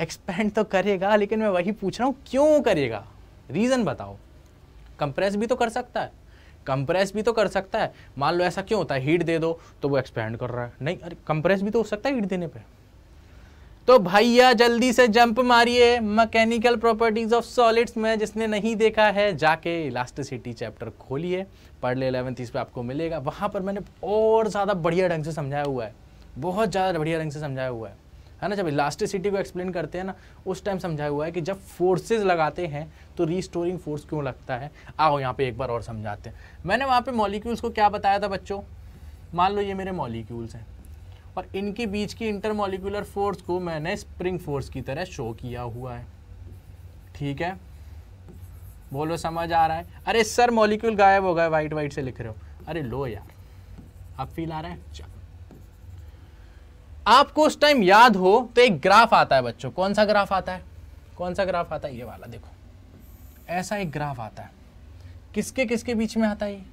एक्सपेंड तो करेगा लेकिन मैं वही पूछ रहा हूँ क्यों करेगा रीज़न बताओ कंप्रेस भी तो कर सकता है कंप्रेस भी तो कर सकता है मान लो ऐसा क्यों होता है हीट दे दो तो वो एक्सपेंड कर रहा है नहीं अरे कंप्रेस भी तो हो सकता है हीट देने पर तो भैया जल्दी से जंप मारिए मैकेनिकल प्रॉपर्टीज ऑफ सॉलिड्स में जिसने नहीं देखा है जाके इलास्टिसिटी चैप्टर खोलिए पढ़ ले इलेवंथ इस पर आपको मिलेगा वहाँ पर मैंने और ज़्यादा बढ़िया ढंग से समझाया हुआ है बहुत ज़्यादा बढ़िया ढंग से समझाया हुआ है है ना जब इलास्टिसिटी को एक्सप्लेन करते हैं ना उस टाइम समझाया हुआ है कि जब फोर्सेज लगाते हैं तो रीस्टोरिंग फोर्स क्यों लगता है आओ यहाँ पर एक बार और समझाते हैं मैंने वहाँ पर मॉलिक्यूल्स को क्या बताया था बच्चों मान लो ये मेरे मॉलिक्यूल्स हैं और इनके बीच की इंटरमोलिकुलर फोर्स को मैंने स्प्रिंग फोर्स की तरह शो किया हुआ है ठीक है बोलो समझ आ रहा है अरे सर मॉलिक्यूल गायब हो गए वाइट वाइट से लिख रहे हो अरे लो यार अब फील आ रहा है चल आपको उस टाइम याद हो तो एक ग्राफ आता है बच्चों कौन सा ग्राफ आता है कौन सा ग्राफ आता है ये वाला देखो ऐसा एक ग्राफ आता है किसके किसके बीच में आता है ये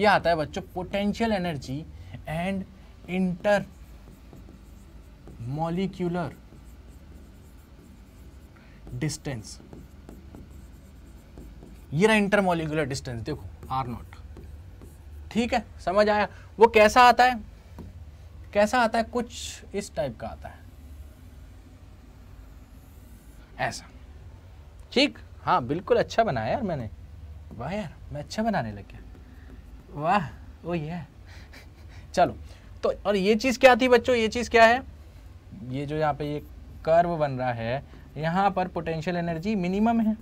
ये आता है बच्चों potential energy and inter molecular distance ये रहा इंटरमोलिकुलर डिस्टेंस देखो आर नॉट ठीक है समझ आया वो कैसा आता है कैसा आता है कुछ इस टाइप का आता है ऐसा ठीक हाँ बिल्कुल अच्छा बनाया यार मैंने वाह यार मैं अच्छा बनाने लग गया वाह ओ ये चलो तो और ये चीज़ क्या थी बच्चों ये चीज़ क्या है ये जो यहाँ पे ये कर्व बन रहा है यहाँ पर पोटेंशियल एनर्जी मिनिमम है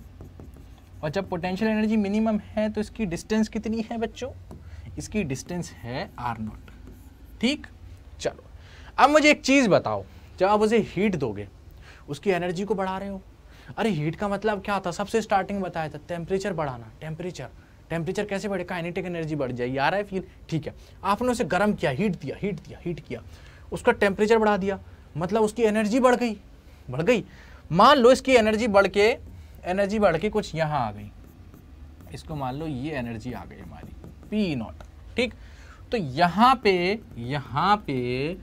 और जब पोटेंशियल एनर्जी मिनिमम है तो इसकी डिस्टेंस कितनी है बच्चों इसकी डिस्टेंस है आर नॉट ठीक चलो अब मुझे एक चीज़ बताओ जब आप उसे हीट दोगे उसकी एनर्जी को बढ़ा रहे हो अरे हीट का मतलब क्या था सबसे स्टार्टिंग बताया था टेम्परेचर बढ़ाना टेम्परेचर टेम्परेचर कैसे बढ़े काइनेटिक एनर्जी बढ़ जाएगी आ रहा है फिर ठीक है आपने उसे गर्म किया हीट दिया हीट दिया हीट किया उसका टेम्परेचर बढ़ा दिया मतलब उसकी एनर्जी बढ़ गई बढ़ गई मान लो इसकी एनर्जी बढ़ के एनर्जी बढ़ के कुछ यहाँ आ गई इसको मान लो ये एनर्जी आ गई हमारी पी नॉट ठीक तो यहाँ पे यहाँ पे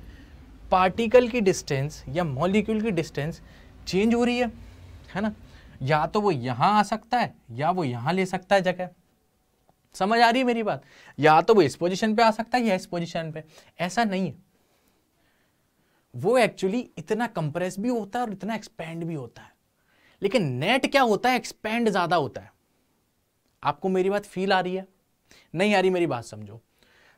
पार्टिकल की डिस्टेंस या मॉलिक्यूल की डिस्टेंस चेंज हो रही है है ना या तो वो यहाँ आ सकता है या वो यहाँ ले सकता है जगह समझ आ रही है मेरी बात या तो वो इस पोजिशन पे आ सकता है या इस पोजिशन पे ऐसा नहीं है वो एक्चुअली इतना कंप्रेस भी होता है और इतना एक्सपेंड भी होता है लेकिन नेट क्या होता है एक्सपेंड ज़्यादा होता है आपको मेरी बात फील आ रही है नहीं आ रही मेरी बात समझो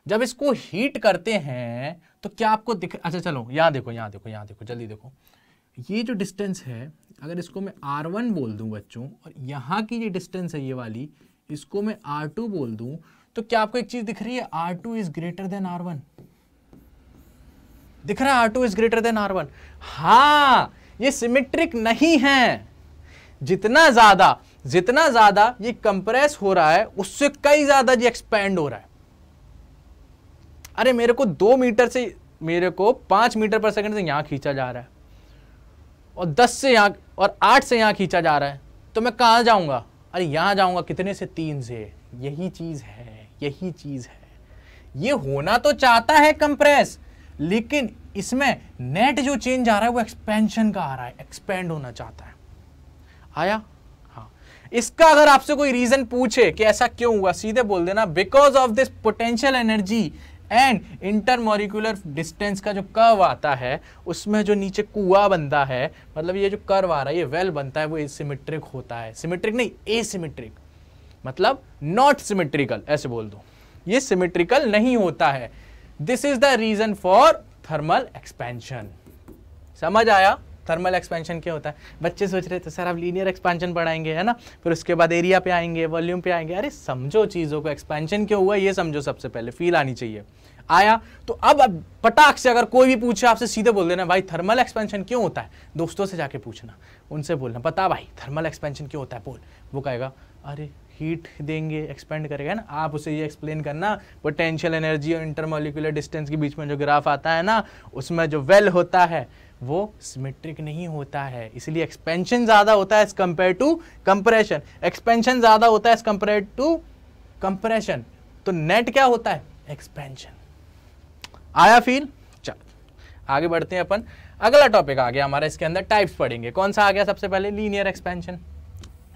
जब इसको हीट करते हैं तो क्या आपको दिख अच्छा चलो यहाँ देखो यहाँ देखो यहाँ देखो जल्दी देखो ये जो डिस्टेंस है अगर इसको मैं आर वन बोल दू बच्चों और यहाँ की ये डिस्टेंस है ये वाली इसको मैं आर टू बोल दूँ तो क्या आपको एक चीज़ दिख रही है R two is greater than R one दिख रहा है R two is greater than R one हा ये सिमेट्रिक नहीं है जितना ज्यादा जितना ज्यादा ये कंप्रेस हो रहा है उससे कई ज्यादा ये एक्सपेंड हो रहा है अरे मेरे को दो मीटर से मेरे को पांच मीटर पर सेकंड से यहां खींचा जा रहा है और दस से यहां और आठ से यहां खींचा जा रहा है तो मैं कहां जाऊंगा अरे यहां जाऊंगा कितने से तीन से यही चीज़ है यही चीज़ है ये होना तो चाहता है कंप्रेस लेकिन इसमें नेट जो चेंज आ रहा है वो एक्सपेंशन का आ रहा है एक्सपेंड होना चाहता है आया हाँ इसका अगर आपसे कोई रीजन पूछे कि ऐसा क्यों हुआ सीधे बोल देना because of this potential energy and intermolecular distance का जो कर्व आता है उसमें जो नीचे कुआ बनता है मतलब ये जो कर्व आ रहा है ये वेल बनता है वो सिमेट्रिक होता है सिमेट्रिक नहीं ए सिमेट्रिक मतलब नॉट सिमेट्रिकल ऐसे बोल दो ये सिमेट्रिकल नहीं होता है this is the reason for thermal expansion समझ आया थर्मल एक्सपेंशन क्या होता है बच्चे सोच रहे थे सर आप लीनियर एक्सपेंशन पढ़ाएंगे है ना फिर उसके बाद एरिया पे आएंगे वॉल्यूम पे आएंगे अरे समझो चीज़ों को एक्सपेंशन क्यों हुआ ये समझो सबसे पहले फील आनी चाहिए आया तो अब अब पटाख से अगर कोई भी पूछे आपसे सीधे बोल देना भाई थर्मल एक्सपेंशन क्यों होता है दोस्तों से जाके पूछना उनसे बोलना पता भाई थर्मल एक्सपेंशन क्यों होता है बोल वो कहेगा अरे हीट देंगे एक्सपेंड करेगा ना आप उसे ये एक्सप्लेन करना पोटेंशियल एनर्जी और इंटरमोलिकुलर डिस्टेंस के बीच में जो ग्राफ आता है ना उसमें जो वेल होता है वो सिमेट्रिक नहीं होता है इसलिए एक्सपेंशन ज़्यादा होता है as compare to compression expansion ज़्यादा होता है एज कम्पेयर टू कंप्रेशन तो नेट क्या होता है एक्सपेंशन आया फील चल आगे बढ़ते हैं अपन अगला टॉपिक आ गया हमारा इसके अंदर टाइप्स पढ़ेंगे कौन सा आ गया सबसे पहले लीनियर एक्सपेंशन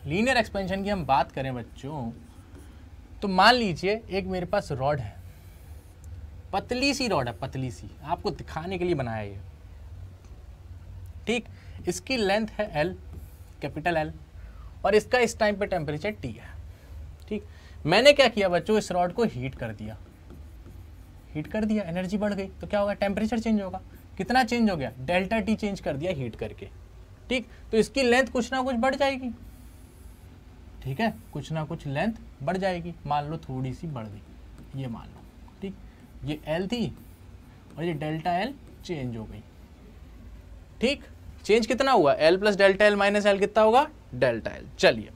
लीनियर एक्सपेंशन की हम बात करें बच्चों तो मान लीजिए एक मेरे पास रॉड है पतली सी रॉड है पतली सी आपको दिखाने के लिए बनाया ये ठीक इसकी लेंथ है एल कैपिटल एल और इसका इस टाइम पे टेम्परेचर टी है ठीक मैंने क्या किया बच्चों इस रॉड को हीट कर दिया हीट कर दिया एनर्जी बढ़ गई तो क्या होगा टेम्परेचर चेंज होगा कितना चेंज हो गया डेल्टा टी चेंज कर दिया हीट करके ठीक तो इसकी लेंथ कुछ ना कुछ बढ़ जाएगी ठीक है कुछ ना कुछ लेंथ बढ़ जाएगी मान लो थोड़ी सी बढ़ गई ये मान लो ठीक ये एल थी और ये डेल्टा एल चेंज हो गई ठीक चेंज कितना हुआ L plus delta L minus L कितना होगा डेल्टा एल चलिए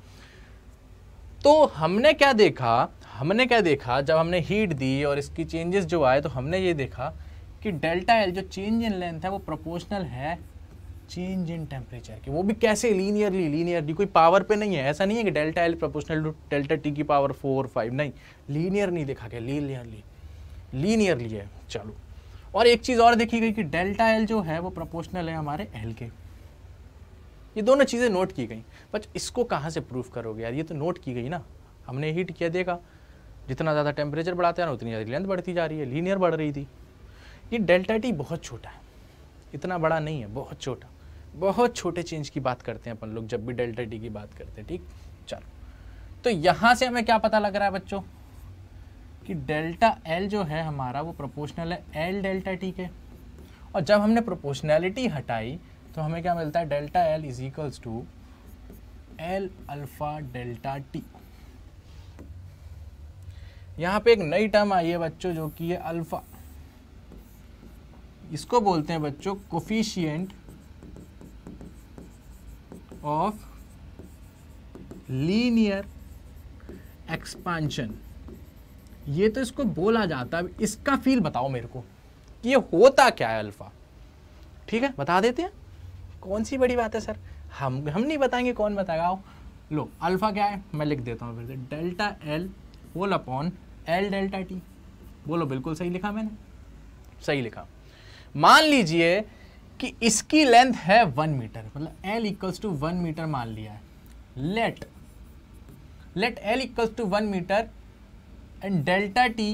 तो हमने क्या देखा हमने क्या देखा जब हमने हीट दी और इसकी चेंजेस जो आए तो हमने ये देखा कि डेल्टा एल जो चेंज इन लेंथ है वो प्रोपोर्शनल है चेंज इन टेम्परेचर के वो भी कैसे लीनियरली लीनियरली कोई पावर पे नहीं है ऐसा नहीं है कि delta L proportional to delta T की पावर फोर फाइव नहीं लीनियर नहीं देखा गया लीनियरली लीनियरली है चलो और एक चीज़ और देखी गई कि डेल्टा एल जो है वो प्रोपोर्शनल है हमारे एल के ये दोनों चीज़ें नोट की गई बट इसको कहाँ से प्रूफ करोगे यार ये तो नोट की गई ना हमने हीट किया देखा जितना ज़्यादा टेम्परेचर बढ़ाते हैं उतनी ज़्यादा लेंथ बढ़ती जा रही है लीनियर बढ़ रही थी ये डेल्टा टी बहुत छोटा है इतना बड़ा नहीं है बहुत छोटा बहुत छोटे चेंज की बात करते हैं अपन लोग जब भी डेल्टा टी की बात करते हैं ठीक चलो तो यहाँ से हमें क्या पता लग रहा है बच्चों कि डेल्टा एल जो है हमारा वो प्रोपोर्शनल है एल डेल्टा टी के और जब हमने प्रोपोर्शनैलिटी हटाई तो हमें क्या मिलता है delta L is equals to L alpha delta T यहाँ पे एक नई टर्म आई है बच्चों जो कि है अल्फ़ा इसको बोलते हैं बच्चों कोफिशियंट ऑफ लीनियर एक्सपांशन ये तो इसको बोला जाता है इसका फील बताओ मेरे को कि ये होता क्या है अल्फ़ा ठीक है बता देते हैं कौन सी बड़ी बात है सर हम हम नहीं बताएंगे कौन बताएगा लो अल्फ़ा क्या है मैं लिख देता हूँ फिर delta L whole upon L delta T बोलो बिल्कुल सही लिखा मैंने सही लिखा मान लीजिए कि इसकी लेंथ है वन मीटर मतलब L equals to one metre मान लिया है let let L equals to one metre and delta T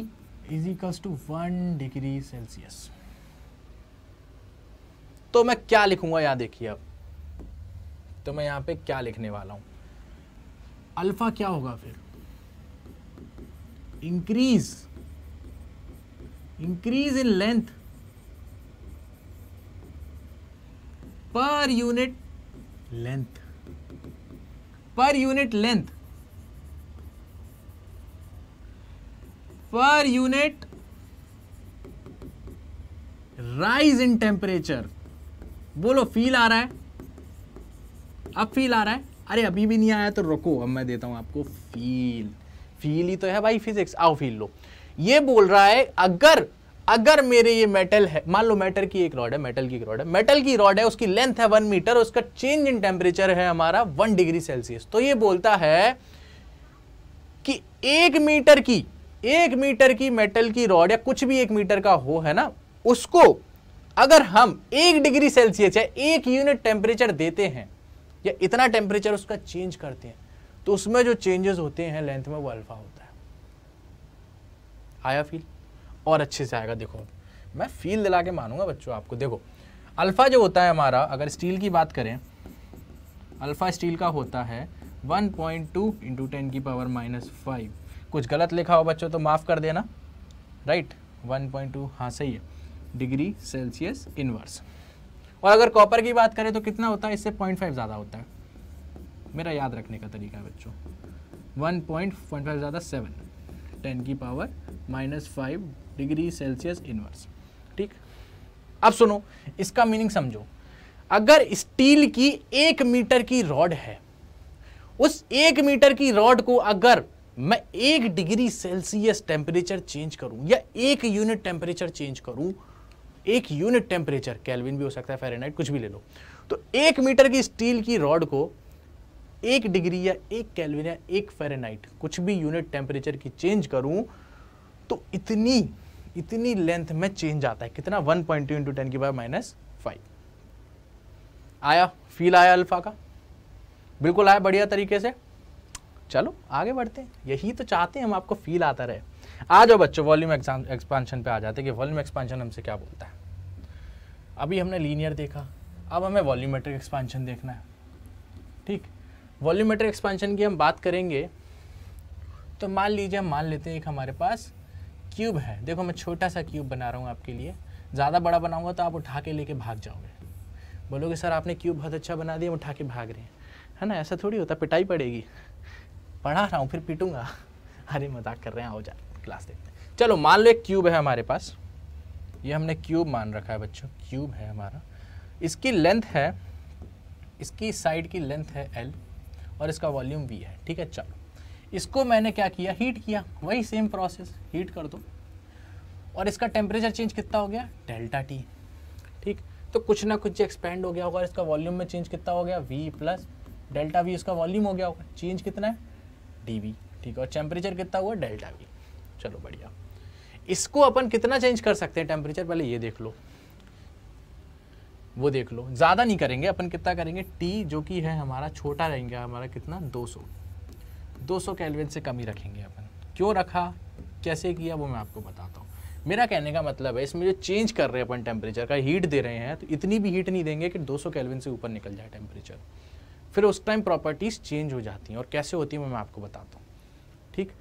is equals to one degree Celsius तो मैं क्या लिखूंगा यहां देखिए अब तो मैं यहां पे क्या लिखने वाला हूं अल्फा क्या होगा फिर increase increase in length per unit length per unit length per unit rise in temperature बोलो फील आ रहा है अब फील आ रहा है अरे अभी भी नहीं आया तो रुको अब मैं देता हूं आपको फील फील ही तो है भाई फिजिक्स आओ फील लो ये बोल रहा है अगर अगर मेरे ये मेटल है मान लो मेटल की एक रॉड है मेटल की रॉड है मेटल की रॉड है उसकी लेंथ है वन मीटर उसका चेंज इन टेम्परेचर है हमारा वन डिग्री सेल्सियस तो ये बोलता है कि एक मीटर की एक मीटर की मेटल की रॉड या कुछ भी एक मीटर का हो है ना उसको अगर हम एक डिग्री सेल्सियस या एक यूनिट टेम्परेचर देते हैं या इतना टेम्परेचर उसका चेंज करते हैं तो उसमें जो चेंजेस होते हैं लेंथ में वो अल्फ़ा होता है आया फील और अच्छे से आएगा देखो मैं फील दिला के मानूंगा बच्चों आपको देखो अल्फ़ा जो होता है हमारा अगर स्टील की बात करें अल्फ़ा स्टील का होता है 1.2 पॉइंट टू इंटू टेन की पावर माइनस फाइव कुछ गलत लिखा हो बच्चों तो माफ़ कर देना राइट 1.2 पॉइंट टू हाँ सही है डिग्री सेल्सियस इनवर्स और अगर कॉपर की बात करें तो कितना होता है इससे पॉइंट फाइव ज़्यादा होता है मेरा याद रखने का तरीका है बच्चों वन पॉइंट वन फाइव ज़्यादा सेवन टेन की power minus five degree Celsius inverse ठीक अब सुनो इसका मीनिंग समझो अगर स्टील की एक मीटर की रॉड है उस एक मीटर की रॉड को अगर मैं एक डिग्री सेल्सियस टेम्परेचर चेंज करूं या एक यूनिट टेम्परेचर चेंज करूं एक यूनिट टेम्परेचर कैलविन भी हो सकता है फेरेनाइट कुछ भी ले लो तो एक मीटर की स्टील की रॉड को एक डिग्री या एक कैलविन या एक फेरेनाइट कुछ भी यूनिट टेम्परेचर की चेंज करूं तो इतनी इतनी लेंथ में चेंज आता है कितना 1.2 पॉइंट टू इंटू टेन की बाय माइनस फाइव आया फील आया अल्फा का बिल्कुल आया बढ़िया तरीके से चलो आगे बढ़ते हैं यही तो चाहते हैं हम आपको फील आता रहे आ जाओ बच्चों वॉल्यूम एक्सपांशन पे आ जाते हैं कि वॉल्यूम एक्सपांशन हमसे क्या बोलता है अभी हमने लीनियर देखा अब हमें वॉल्यूमेट्रिक एक्सपांशन देखना है ठीक वॉल्यूमेट्रिक एक्सपेंशन की हम बात करेंगे तो मान लीजिए हम मान लेते हैं एक हमारे पास क्यूब है देखो मैं छोटा सा क्यूब बना रहा हूँ आपके लिए ज़्यादा बड़ा बनाऊँगा तो आप उठा के लेके भाग जाओगे बोलोगे सर आपने क्यूब बहुत अच्छा बना दिया हम उठा के भाग रहे हैं है ना ऐसा थोड़ी होता पिटाई पड़ेगी पढ़ा रहा हूँ फिर पिटूंगा अरे मजाक कर रहे हैं आओ जा क्लास देखते हैं चलो मान लो एक क्यूब है हमारे पास ये हमने क्यूब मान रखा है बच्चों क्यूब है हमारा इसकी लेंथ है इसकी साइड की लेंथ है एल और इसका वॉल्यूम वी है ठीक है चलो इसको मैंने क्या किया हीट किया वही सेम प्रोसेस हीट कर दो और इसका टेम्परेचर चेंज कितना हो गया डेल्टा टी ठीक तो कुछ ना कुछ एक्सपेंड हो गया होगा इसका वॉल्यूम में चेंज कितना हो गया वी प्लस डेल्टा वी इसका वॉल्यूम हो गया होगा चेंज कितना है डी वी ठीक है और टेम्परेचर कितना हुआ डेल्टा वी चलो बढ़िया इसको अपन कितना चेंज कर सकते हैं टेम्परेचर पहले ये देख लो वो देख लो ज़्यादा नहीं करेंगे अपन कितना करेंगे टी जो कि है हमारा छोटा रहेंगे हमारा कितना 200 200 केल्विन से कम ही रखेंगे अपन क्यों रखा कैसे किया वो मैं आपको बताता हूँ मेरा कहने का मतलब है इसमें जो चेंज कर रहे हैं अपन टेम्परेचर का हीट दे रहे हैं तो इतनी भी हीट नहीं देंगे कि दो सौ से ऊपर निकल जाए टेम्परेचर फिर उस टाइम प्रॉपर्टीज़ चेंज हो जाती हैं और कैसे होती है मैं आपको बताता हूँ ठीक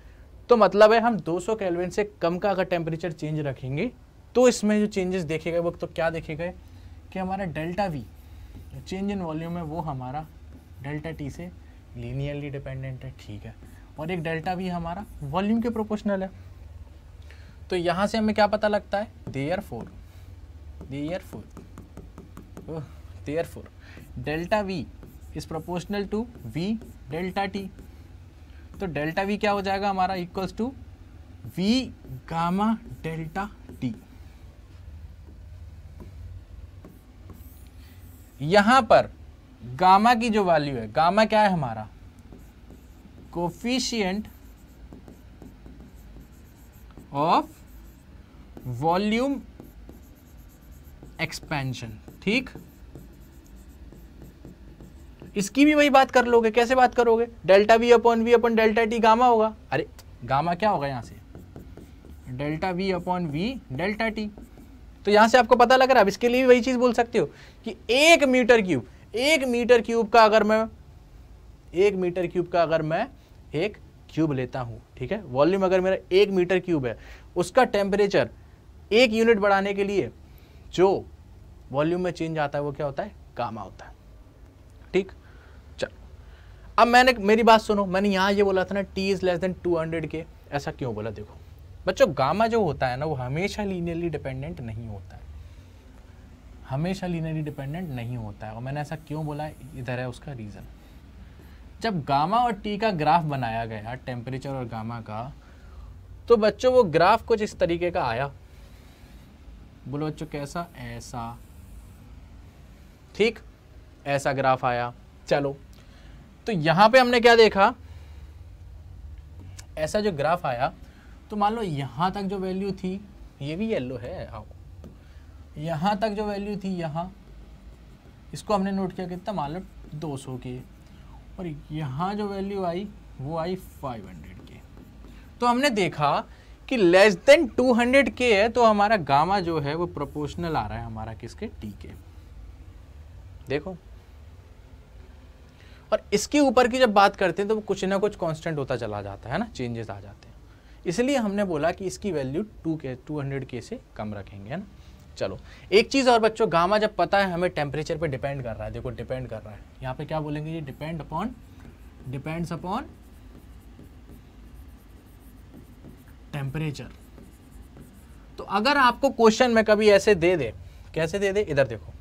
तो मतलब है हम 200 सौ से कम का अगर टेम्परेचर चेंज रखेंगे तो इसमें जो चेंजेस देखे गए वो तो क्या देखे गए कि हमारा delta V change in volume है वो हमारा डेल्टा टी से लीनियरली डिपेंडेंट है ठीक है और एक डेल्टा वी हमारा वॉल्यूम के प्रोपोर्शनल है तो यहाँ से हमें क्या पता लगता है therefore therefore therefore delta V is proportional to V delta T तो डेल्टा वी क्या हो जाएगा हमारा equals to we gamma delta T यहां पर गामा की जो वैल्यू है गामा क्या है हमारा कोफिशियंट ऑफ वॉल्यूम एक्सपेंशन ठीक इसकी भी वही बात कर लोगे कैसे बात करोगे delta V upon V upon delta T gamma होगा अरे गामा क्या होगा यहां से delta V upon V delta T तो यहाँ से आपको पता लग रहा है अब इसके लिए वही चीज़ बोल सकते हो कि एक मीटर क्यूब एक मीटर क्यूब का अगर मैं एक मीटर क्यूब का अगर मैं एक क्यूब लेता हूँ ठीक है वॉल्यूम अगर मेरा एक मीटर क्यूब है उसका टेम्परेचर एक यूनिट बढ़ाने के लिए जो वॉल्यूम में चेंज आता है वो क्या होता है कामा होता है ठीक चलो अब मैंने मेरी बात सुनो मैंने यहाँ ये बोला था ना T is less than two hundred के ऐसा क्यों बोला देखो बच्चों गामा जो होता है ना वो हमेशा लीनियरली डिपेंडेंट नहीं होता है हमेशा लीनियरली डिपेंडेंट नहीं होता है और मैंने ऐसा क्यों बोला इधर है उसका रीज़न जब गामा और टी का ग्राफ बनाया गया टेम्परेचर और गामा का तो बच्चों वो ग्राफ कुछ इस तरीके का आया बोलो बच्चों कैसा ऐसा ठीक ऐसा ग्राफ आया चलो तो यहाँ पे हमने क्या देखा ऐसा जो ग्राफ आया तो मान लो यहाँ तक जो वैल्यू थी ये भी येलो है हाँ। यहाँ तक जो वैल्यू थी यहाँ इसको हमने नोट किया कितना मान लो दो सौ के और यहाँ जो वैल्यू आई वो आई 500 के तो हमने देखा कि लेस देन 200 के है तो हमारा गामा जो है वो प्रोपोर्शनल आ रहा है हमारा किसके टी के देखो और इसके ऊपर की जब बात करते हैं तो कुछ ना कुछ कांस्टेंट होता चला जाता है ना चेंजेस आ जाते हैं इसलिए हमने बोला कि इसकी वैल्यू टू के टू हंड्रेड के से कम रखेंगे है ना चलो एक चीज़ और बच्चों गामा जब पता है हमें टेम्परेचर पे डिपेंड कर रहा है देखो डिपेंड कर रहा है यहाँ पे क्या बोलेंगे ये depend upon depends upon temperature तो अगर आपको क्वेश्चन में कभी ऐसे दे दे कैसे दे दे इधर देखो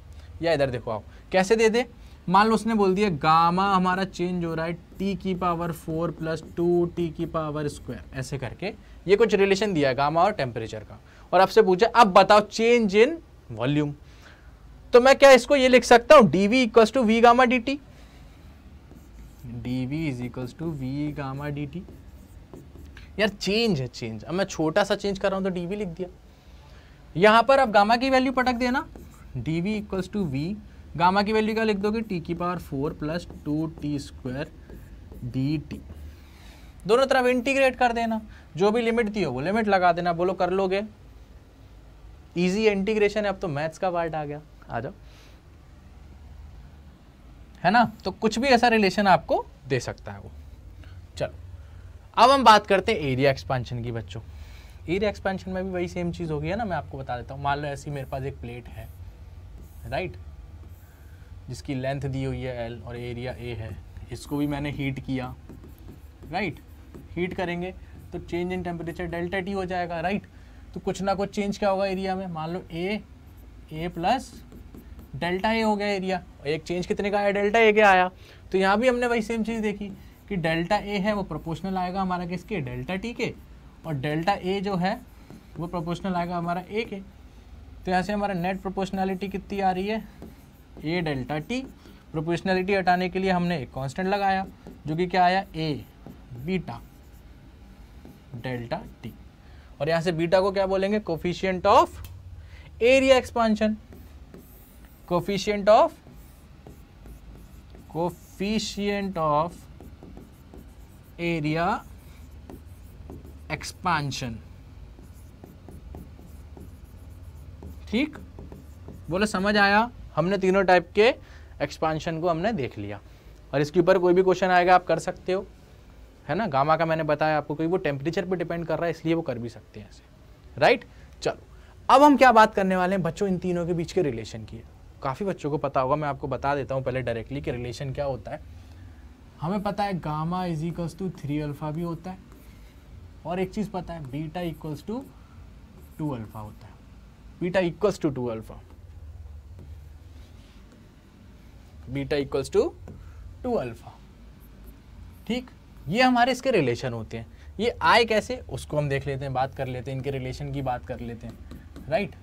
या इधर देखो आप कैसे दे दे मान लो उसने बोल दिया गामा हमारा चेंज हो रहा है टी की power four plus two T की पावर स्क्वायर ऐसे करके ये कुछ रिलेशन दिया गामा और टेम्परेचर का और आपसे पूछा अब बताओ चेंज इन वॉल्यूम तो मैं क्या इसको ये लिख सकता हूँ D we equals to we gamma D T D V is equals to we gamma D T यार चेंज है चेंज अब मैं छोटा सा चेंज कर रहा हूँ तो डी वी लिख दिया यहाँ पर अब गामा की वैल्यू पटक देना D we equals to we gamma की वैल्यू क्या लिख दोगे टी की power four plus two T square D T दोनों तरफ इंटीग्रेट कर देना जो भी लिमिट दी हो वो लिमिट लगा देना बोलो कर लोगे इजी इंटीग्रेशन है अब तो मैथ्स का पार्ट आ गया आ जाओ है ना तो कुछ भी ऐसा रिलेशन आपको दे सकता है वो चलो अब हम बात करते हैं एरिया एक्सपेंशन की बच्चों एरिया एक्सपेंशन में भी वही सेम चीज़ होगी है ना मैं आपको बता देता हूँ मान लो ऐसी मेरे पास एक प्लेट है राइट right? जिसकी लेंथ दी हुई है एल और एरिया ए है इसको भी मैंने हीट किया राइट हीट करेंगे तो change in temperature delta T हो जाएगा राइट तो कुछ ना कुछ चेंज क्या होगा एरिया में मान लो ए ए प्लस डेल्टा ए हो गया एरिया एक चेंज कितने का आया डेल्टा ए के आया तो यहाँ भी हमने वही सेम चीज़ देखी कि डेल्टा ए है वो प्रोपोर्शनल आएगा हमारा किसके डेल्टा टी के और डेल्टा ए जो है वो प्रोपोर्शनल आएगा हमारा ए के तो यहाँ से हमारा नेट प्रोपोर्शनैलिटी कितनी आ रही है ए डेल्टा टी प्रोपोर्शनैलिटी हटाने के लिए हमने एक कांस्टेंट लगाया जो कि क्या आया ए बीटा डेल्टा टी और यहाँ से बीटा को क्या बोलेंगे coefficient of area expansion coefficient of coefficient of area expansion ठीक बोलो समझ आया हमने तीनों टाइप के एक्सपांशन को हमने देख लिया और इसके ऊपर कोई भी क्वेश्चन आएगा आप कर सकते हो है ना गामा का मैंने बताया आपको क्योंकि वो टेम्परेचर पे डिपेंड कर रहा है इसलिए वो कर भी सकते हैं ऐसे राइट चलो अब हम क्या बात करने वाले हैं बच्चों इन तीनों के बीच के रिलेशन की काफ़ी बच्चों को पता होगा मैं आपको बता देता हूँ पहले डायरेक्टली कि रिलेशन क्या होता है हमें पता है gamma is equals to three alpha भी होता है और एक चीज़ पता है beta equals to two alpha होता है beta equals to two alpha beta equals to two alpha ठीक ये हमारे इसके रिलेशन होते हैं ये आए कैसे उसको हम देख लेते हैं बात कर लेते हैं इनके रिलेशन की बात कर लेते हैं राइट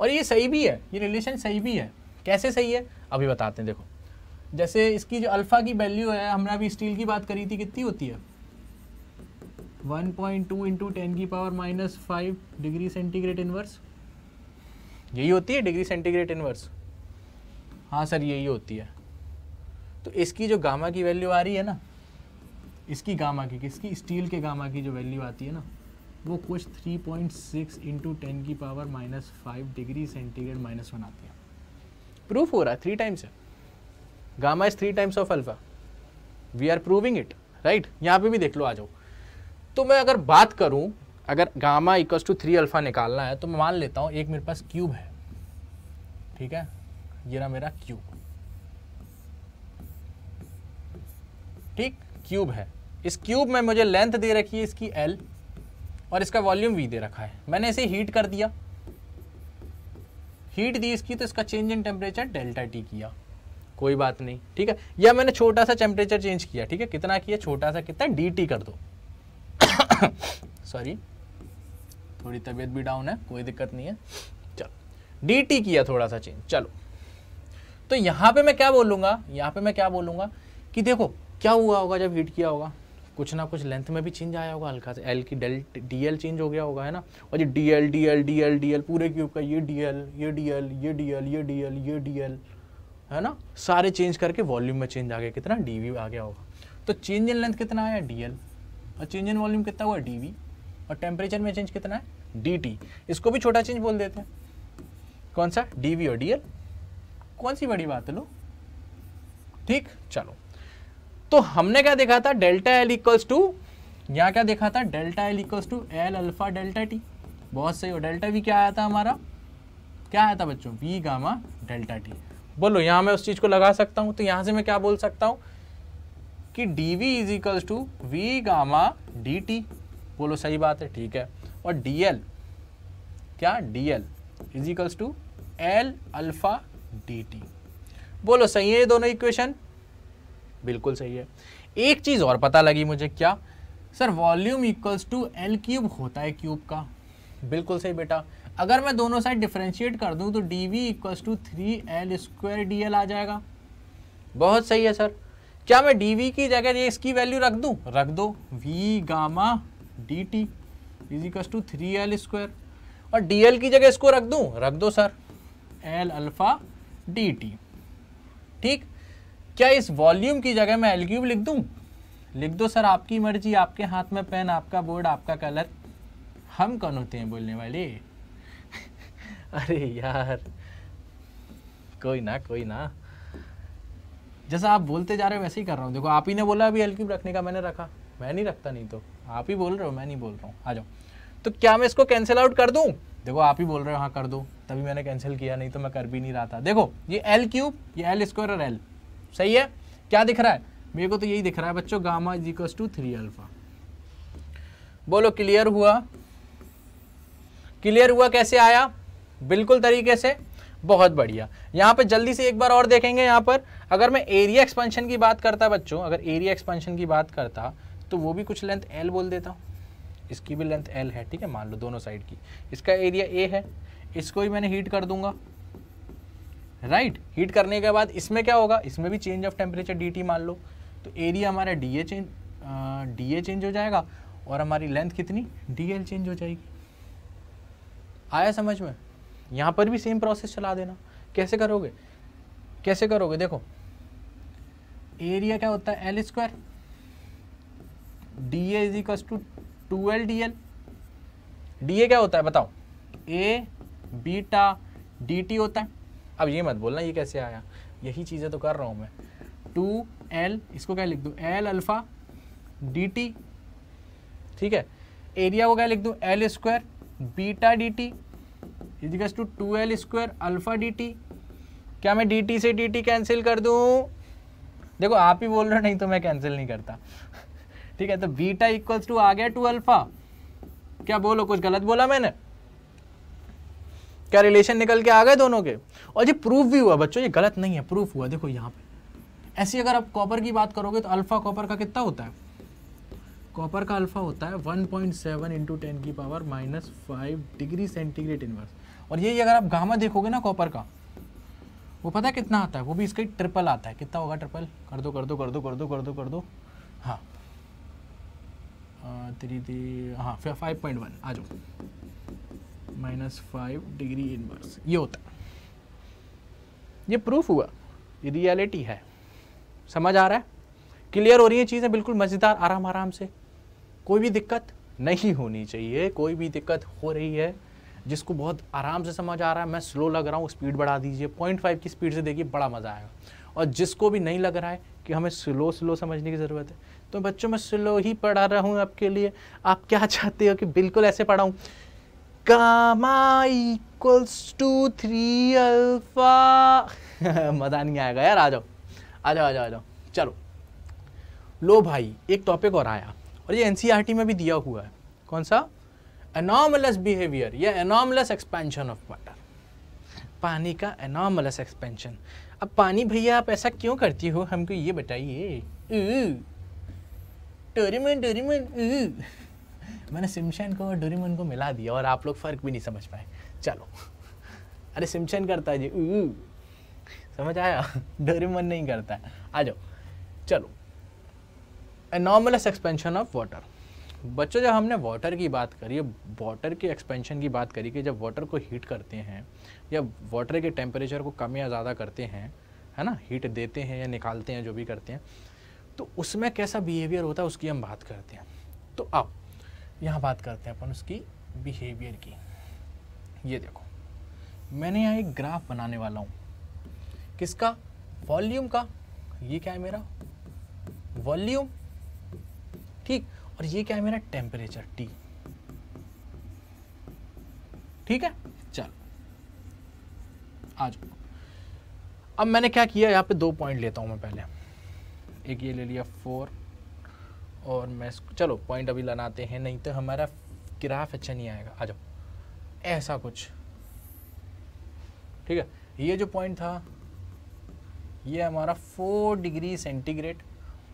और ये सही भी है ये रिलेशन सही भी है कैसे सही है अभी बताते हैं देखो जैसे इसकी जो अल्फ़ा की वैल्यू है हमने अभी स्टील की बात करी थी कितनी होती है 1.2 पॉइंट टू इंटू टेन की power minus five degree centigrade inverse यही होती है डिग्री सेंटीग्रेड इनवर्स हाँ सर यही होती है तो इसकी जो गामा की वैल्यू आ रही है ना इसकी गामा की किसकी स्टील के गामा की जो वैल्यू आती है ना वो कुछ 3.6 पॉइंट सिक्स इंटू टेन की power minus five degree centigrade minus one आती है प्रूफ हो रहा है थ्री टाइम्स है gamma is three times of alpha we are proving it right यहाँ पे भी देख लो आ जाओ तो मैं अगर बात करूँ अगर gamma equal to three alpha निकालना है तो मैं मान लेता हूँ एक मेरे पास क्यूब है ठीक है ये रहा मेरा क्यूब ठीक क्यूब है इस क्यूब में मुझे लेंथ दे रखी है इसकी एल और इसका वॉल्यूम वी दे रखा है मैंने इसे हीट कर दिया हीट दी इसकी तो इसका change in temperature delta T किया कोई बात नहीं ठीक है या मैंने छोटा सा टेम्परेचर चेंज किया ठीक है कितना किया छोटा सा कितना डी टी कर दो सॉरी थोड़ी तबीयत भी डाउन है कोई दिक्कत नहीं है चलो डी टी किया थोड़ा सा चेंज चलो तो यहाँ पे मैं क्या बोलूँगा यहाँ पे मैं क्या बोलूँगा कि देखो क्या हुआ होगा जब हीट किया होगा कुछ ना कुछ लेंथ में भी चेंज आया होगा हल्का से एल की डेल डी एल चेंज हो गया होगा है ना और ये D L D L D L D L पूरे क्यूब का ये डी एल ये डी एल ये डी एल ये डी एल ये डी एल है ना सारे चेंज करके वॉल्यूम में चेंज आ गया कितना डी वी आ गया होगा तो चेंज इन लेंथ कितना आया डी एल और चेंज इन वॉल्यूम कितना हुआ डी वी और टेम्परेचर में चेंज कितना है डी टी इसको भी छोटा चेंज बोल देते हैं कौन सा डी वी और डी एल कौन सी बड़ी बात है लो ठीक चलो तो हमने क्या देखा था डेल्टा एल इक्वल्स टू यहाँ क्या देखा था delta L equals to L alpha delta T बहुत सही हो डेल्टा वी क्या आया था हमारा क्या आया था बच्चों वी गामा डेल्टा टी बोलो यहाँ मैं उस चीज़ को लगा सकता हूँ तो यहाँ से मैं क्या बोल सकता हूँ कि D V is equals to we gamma D T बोलो सही बात है ठीक है और डी एल क्या D L is equals to L alpha dt बोलो सही है ये दोनों इक्वेशन बिल्कुल सही है एक चीज़ और पता लगी मुझे क्या sir volume equals to L cube होता है क्यूब का बिल्कुल सही बेटा अगर मैं दोनों साइड डिफ्रेंशिएट कर दूं तो D we equals to three L square D L आ जाएगा बहुत सही है सर क्या मैं डी वी की जगह ये इसकी वैल्यू रख दूं रख दो V gamma D T is equals to three L square और डी एल की जगह इसको रख दूं रख दो sir L alpha D T ठीक क्या इस वॉल्यूम की जगह मैं एल क्यूब लिख दूं लिख दो सर आपकी मर्जी आपके हाथ में पेन आपका बोर्ड आपका कलर हम कौन होते हैं बोलने वाले अरे यार कोई ना कोई ना जैसा आप बोलते जा रहे हो वैसे ही कर रहा हूँ देखो आप ही ने बोला अभी एल क्यूब रखने का मैंने रखा मैं नहीं रखता नहीं तो आप ही बोल रहे हो मैं नहीं बोल रहा हूँ आ जाओ तो क्या मैं इसको कैंसिल आउट कर दूँ देखो आप ही बोल रहे हो हाँ कर दो तभी मैंने कैंसिल किया नहीं तो मैं कर भी नहीं रहा था देखो ये एल क्यूब ये एल स्क्वायर और एल सही है क्या दिख रहा है मेरे को तो यही दिख रहा है बच्चों gamma is equal to three alpha बोलो क्लियर हुआ क्लियर हुआ कैसे आया बिल्कुल तरीके से बहुत बढ़िया यहाँ पर जल्दी से एक बार और देखेंगे यहाँ पर अगर मैं एरिया एक्सपेंशन की बात करता बच्चों अगर एरिया एक्सपेंशन की बात करता तो वो भी कुछ लेंथ एल बोल देता हूँ इसकी भी लेंथ एल है ठीक है मान लो दोनों साइड की इसका एरिया ए है इसको ही मैंने हीट कर दूंगा राइट right? हीट करने के बाद इसमें क्या होगा इसमें भी change of temperature D T मान लो तो एरिया हमारा D A change D A change हो जाएगा और हमारी लेंथ कितनी डी एल चेंज हो जाएगी आया समझ में यहाँ पर भी सेम प्रोसेस चला देना कैसे करोगे कैसे करोगे देखो एरिया क्या होता है L square D A equal to two L D L D A क्या होता है बताओ ए बीटा डी टी होता है अब ये मत बोलना ये कैसे आया यही चीज़ें तो कर रहा हूँ मैं टू एल इसको क्या लिख दूँ एल अल्फ़ा डी टी ठीक है एरिया को क्या लिख दूँ L square beta D T is equals to two L square alpha D T क्या मैं डी टी से डी टी कैंसिल कर दूँ देखो आप ही बोल रहे हो नहीं तो मैं कैंसिल नहीं करता ठीक है तो बीटा इक्वल्स टू आ गया टू अल्फा क्या बोलो कुछ गलत बोला मैंने क्या रिलेशन निकल के आ गए दोनों के और ये प्रूफ भी हुआ बच्चों ये गलत नहीं है प्रूफ हुआ देखो यहाँ पे ऐसी अगर आप कॉपर की बात करोगे तो अल्फा कॉपर का कितना होता है कॉपर का अल्फा होता है 1.7 पॉइंट सेवन इंटू टेन की power minus five degree centigrade inverse और यही अगर आप गामा देखोगे ना कॉपर का वो पता है कितना आता है वो भी इसका ट्रिपल आता है कितना होगा ट्रिपल कर दो कर दो कर दो कर दो कर दो कर दो हाँ थ्री थ्री हाँ फिर फाइव पॉइंट वन आ जाओ माइनस फाइव डिग्री इनवर्स ये होता ये प्रूफ हुआ ये रियलिटी है समझ आ रहा है क्लियर हो रही है चीज़ें बिल्कुल मज़ेदार आराम आराम से कोई भी दिक्कत नहीं होनी चाहिए कोई भी दिक्कत हो रही है जिसको बहुत आराम से समझ आ रहा है मैं स्लो लग रहा हूँ स्पीड बढ़ा दीजिए पॉइंट फाइव की स्पीड से देखिए बड़ा मज़ा आएगा और जिसको भी नहीं लग रहा है कि हमें स्लो स्लो समझने की ज़रूरत है तो बच्चों मैं स्लो ही पढ़ा रहा हूँ आपके लिए आप क्या चाहते हो कि बिल्कुल ऐसे पढ़ाऊँ gamma equals to three alpha मज़ा नहीं आएगा यार आ जाओ आ जाओ आ जाओ आ जाओ चलो लो भाई एक टॉपिक और आया और ये एन e में भी दिया हुआ है कौन सा एनॉमलस बिहेवियर या एनॉमलस एक्सपेंशन ऑफ वाटर पानी का एनॉमलस एक्सपेंशन अब पानी भैया आप ऐसा क्यों करती हो हमको ये बताइए डोरीमोन डोरीमोन मैंने सिमशन को और डोरीमोन को मिला दिया और आप लोग फ़र्क भी नहीं समझ पाए चलो अरे सिमशन करता है जी समझ आया डोरीमोन नहीं करता है आ जाओ चलो anomalous expansion of water बच्चों जब हमने वाटर की बात करी वाटर के एक्सपेंशन की बात करी कि जब वाटर को हीट करते हैं या वाटर के टेम्परेचर को कम या ज़्यादा करते हैं है ना हीट देते हैं या निकालते हैं जो भी करते हैं तो उसमें कैसा बिहेवियर होता है उसकी हम बात करते हैं तो अब यहाँ बात करते हैं अपन उसकी बिहेवियर की ये देखो मैंने यहाँ एक ग्राफ बनाने वाला हूँ किसका वॉल्यूम का ये क्या है मेरा वॉल्यूम ठीक और ये क्या है मेरा टेम्परेचर टी ठीक है चलो आ जाओ अब मैंने क्या किया यहाँ पे दो पॉइंट लेता हूँ मैं पहले एक ये ले लिया फोर और मैं चलो पॉइंट अभी लगाते हैं नहीं तो हमारा ग्राफ अच्छा नहीं आएगा आ जाओ ऐसा कुछ ठीक है ये जो पॉइंट था ये हमारा फोर डिग्री सेंटीग्रेड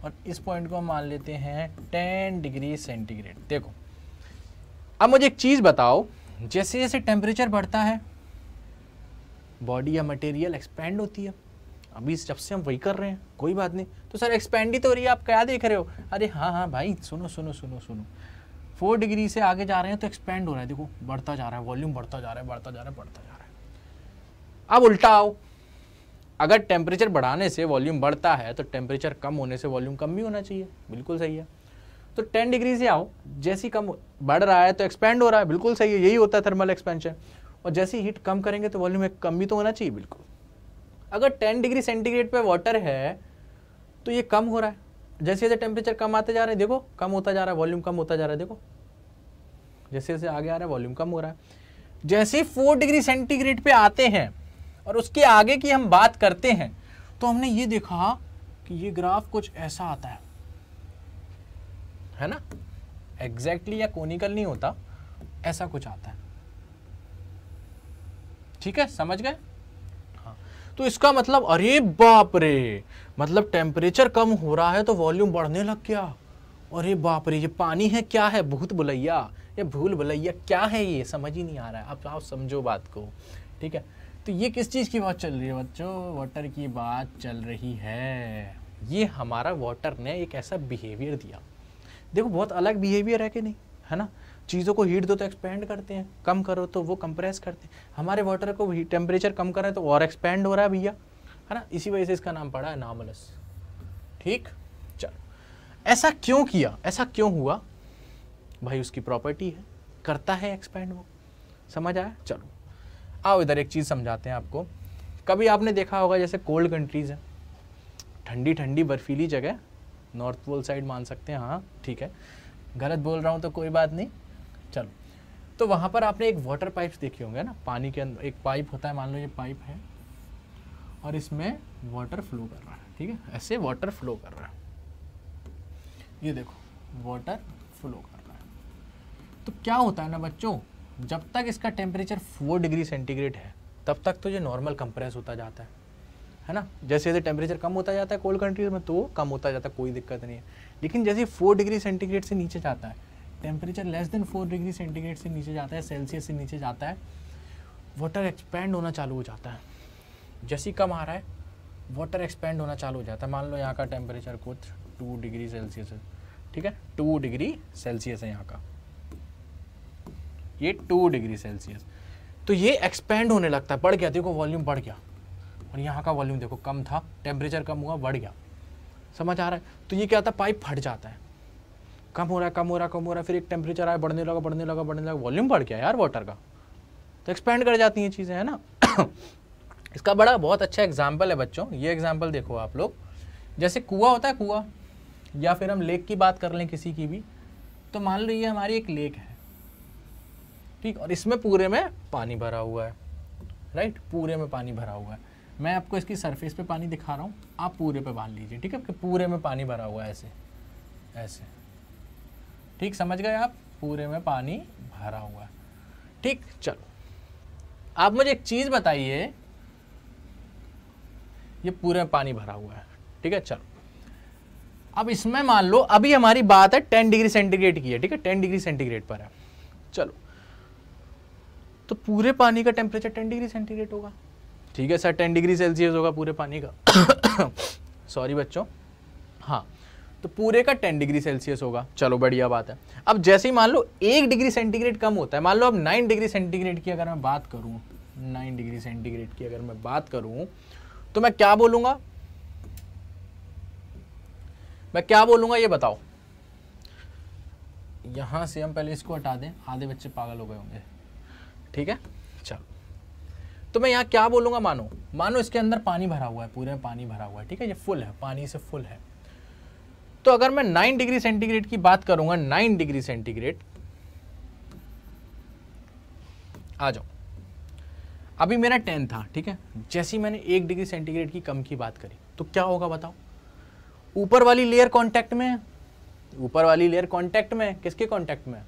और इस पॉइंट को हम मान लेते हैं टेन डिग्री सेंटीग्रेड देखो अब मुझे एक चीज़ बताओ जैसे जैसे टेम्परेचर बढ़ता है बॉडी या मटेरियल एक्सपेंड होती है अभी जब से हम वही कर रहे हैं कोई बात नहीं तो सर एक्सपेंड ही तो हो रही है आप क्या देख रहे हो अरे हाँ हाँ भाई सुनो सुनो सुनो सुनो फोर डिग्री से आगे जा रहे हैं तो एक्सपेंड हो रहा है देखो बढ़ता जा रहा है वॉल्यूम बढ़ता जा रहा है बढ़ता जा रहा है बढ़ता जा रहा है अब उल्टा आओ अगर टेम्परेचर बढ़ाने से वॉल्यूम बढ़ता है तो टेम्परेचर कम होने से वॉल्यूम कम भी होना चाहिए बिल्कुल सही है तो 10 डिग्री से आओ जैसे कम बढ़ रहा है तो एक्सपेंड हो रहा है बिल्कुल सही है यही होता है थर्मल एक्सपेंशन और जैसी हीट कम करेंगे तो वॉल्यूम कम भी तो होना चाहिए बिल्कुल अगर 10 डिग्री सेंटीग्रेड पे वाटर है तो ये कम हो रहा है जैसे जैसे टेम्परेचर कम आते जा रहे हैं देखो कम होता जा रहा है वॉल्यूम कम होता जा रहा है देखो जैसे जैसे आगे आ रहा है वॉल्यूम कम हो रहा है जैसे ही फोर डिग्री सेंटीग्रेड पे आते हैं और उसके आगे की हम बात करते हैं तो हमने ये देखा कि ये ग्राफ कुछ ऐसा आता है है ना एग्जैक्टली exactly या कोनिकल नहीं होता ऐसा कुछ आता है ठीक है समझ गए तो इसका मतलब अरे बाप रे मतलब टेम्परेचर कम हो रहा है तो वॉल्यूम बढ़ने लग गया अरे बाप रे ये पानी है क्या है भूत भुलैया ये भूल भुलैया क्या है ये समझ ही नहीं आ रहा है आप आप समझो बात को ठीक है तो ये किस चीज़ की बात चल रही है बच्चों वाटर की बात चल रही है ये हमारा वाटर ने एक ऐसा बिहेवियर दिया देखो बहुत अलग बिहेवियर है कि नहीं है ना चीज़ों को हीट दो तो एक्सपेंड करते हैं कम करो तो वो कंप्रेस करते हैं हमारे वाटर को टेम्परेचर कम करें तो और एक्सपेंड हो रहा है भैया है ना इसी वजह से इसका नाम पड़ा है नामलस ठीक चलो ऐसा क्यों किया ऐसा क्यों हुआ भाई उसकी प्रॉपर्टी है करता है एक्सपेंड वो समझ आया चलो आओ इधर एक चीज़ समझाते हैं आपको कभी आपने देखा होगा जैसे कोल्ड कंट्रीज़ हैं ठंडी ठंडी बर्फीली जगह नॉर्थ पोल साइड मान सकते हैं हाँ ठीक है गलत बोल रहा हूँ तो कोई बात नहीं चलो तो वहाँ पर आपने एक वाटर पाइप देखे होंगे ना पानी के अंदर एक पाइप होता है मान लो ये पाइप है और इसमें वाटर फ्लो कर रहा है ठीक है ऐसे वाटर फ्लो कर रहा है ये देखो वाटर फ्लो कर रहा है तो क्या होता है ना बच्चों जब तक इसका टेम्परेचर फोर डिग्री सेंटीग्रेड है तब तक तो ये नॉर्मल कंप्रेस होता जाता है है ना जैसे जैसे टेम्परेचर कम होता जाता है कोल्ड कंट्रीज में तो कम होता जाता है कोई दिक्कत नहीं है लेकिन जैसे फोर डिग्री सेंटीग्रेड से नीचे जाता है temperature less than four degree centigrade से नीचे जाता है सेल्सियस से नीचे जाता है वाटर एक्सपेंड होना चालू हो जाता है जैसे कम आ रहा है वाटर एक्सपेंड होना चालू हो जाता है मान लो यहाँ का टेम्परेचर कुछ टू डिग्री सेल्सियस है ठीक है टू डिग्री सेल्सियस है यहाँ का ये टू डिग्री सेल्सियस तो ये एक्सपेंड होने लगता है बढ़ गया देखो वॉल्यूम बढ़ गया और यहाँ का वॉल्यूम देखो कम था टेम्परेचर कम हुआ बढ़ गया समझ आ रहा है तो ये क्या होता है पाइप फट जाता है कम हो रहा है कम हो रहा है कम हो रहा है फिर एक टेम्परेचर आया बढ़ने लगा बढ़ने लगा बढ़ने लगा वॉल्यूम बढ़ गया यार वाटर का तो एक्सपेंड कर जाती हैं चीज़ें है ना इसका बड़ा बहुत अच्छा एग्जाम्पल है बच्चों ये एग्जाम्पल देखो आप लोग जैसे कुआ होता है कुआ या फिर हम लेक की बात कर लें किसी की भी तो मान लो ये हमारी एक लेक है ठीक और इसमें पूरे में पानी भरा हुआ है राइट पूरे में पानी भरा हुआ है मैं आपको इसकी सरफेस पे पानी दिखा रहा हूँ आप पूरे पे बांध लीजिए ठीक है पूरे में पानी भरा हुआ है ऐसे ऐसे ठीक समझ गए आप पूरे में पानी भरा हुआ है ठीक चलो आप मुझे एक चीज़ बताइए ये पूरे में पानी भरा हुआ है ठीक है चलो अब इसमें मान लो अभी हमारी बात है टेन डिग्री सेंटीग्रेड की है ठीक है टेन डिग्री सेंटीग्रेड पर है चलो तो पूरे पानी का टेम्परेचर टेन डिग्री सेंटीग्रेड होगा ठीक है सर टेन डिग्री सेल्सियस होगा पूरे पानी का सॉरी बच्चों हाँ तो पूरे का टेन डिग्री सेल्सियस होगा चलो बढ़िया बात है अब जैसे ही मान लो एक डिग्री सेंटीग्रेड कम होता है मान लो अब नाइन डिग्री सेंटीग्रेड की अगर मैं बात करूँ नाइन डिग्री सेंटीग्रेड की अगर मैं बात करूँ तो मैं क्या बोलूँगा मैं क्या बोलूंगा ये बताओ यहां से हम पहले इसको हटा दें आधे बच्चे पागल हो गए होंगे ठीक है चलो तो मैं यहां क्या बोलूंगा मानो मानो इसके अंदर पानी भरा हुआ है पूरे में पानी भरा हुआ है ठीक है ये फुल है पानी से फुल है दोस्तों अगर मैं 9 डिग्री सेंटीग्रेड की बात करूंगा 9 डिग्री सेंटीग्रेड आ जाओ अभी मेरा 10 था ठीक है जैसे ही मैंने एक डिग्री सेंटीग्रेड की कम की बात करी तो क्या होगा बताओ ऊपर वाली लेयर कांटेक्ट में है ऊपर वाली लेयर कांटेक्ट में है किसके कॉन्टैक्ट में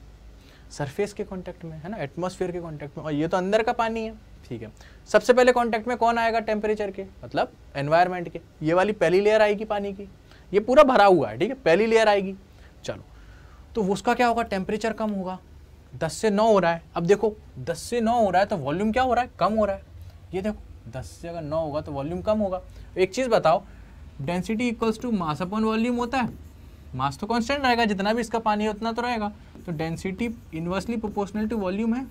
सरफेस के कॉन्टैक्ट में है ना एटमॉस्फेयर के कॉन्टैक्ट में और ये तो अंदर का पानी है ठीक है सबसे पहले कॉन्टैक्ट में कौन आएगा टेम्परेचर के मतलब एनवायरमेंट के ये वाली पहली लेयर आएगी पानी की ये पूरा भरा हुआ है ठीक है पहली लेयर आएगी चलो तो उसका क्या होगा टेम्परेचर कम होगा दस से नौ हो रहा है अब देखो दस से नौ हो रहा है तो वॉल्यूम क्या हो रहा है कम हो रहा है ये देखो दस से अगर नौ होगा तो वॉल्यूम कम होगा एक चीज़ बताओ density equals to mass upon volume होता है मास तो कांस्टेंट रहेगा जितना भी इसका पानी है उतना तो रहेगा तो density inversely proportional to volume है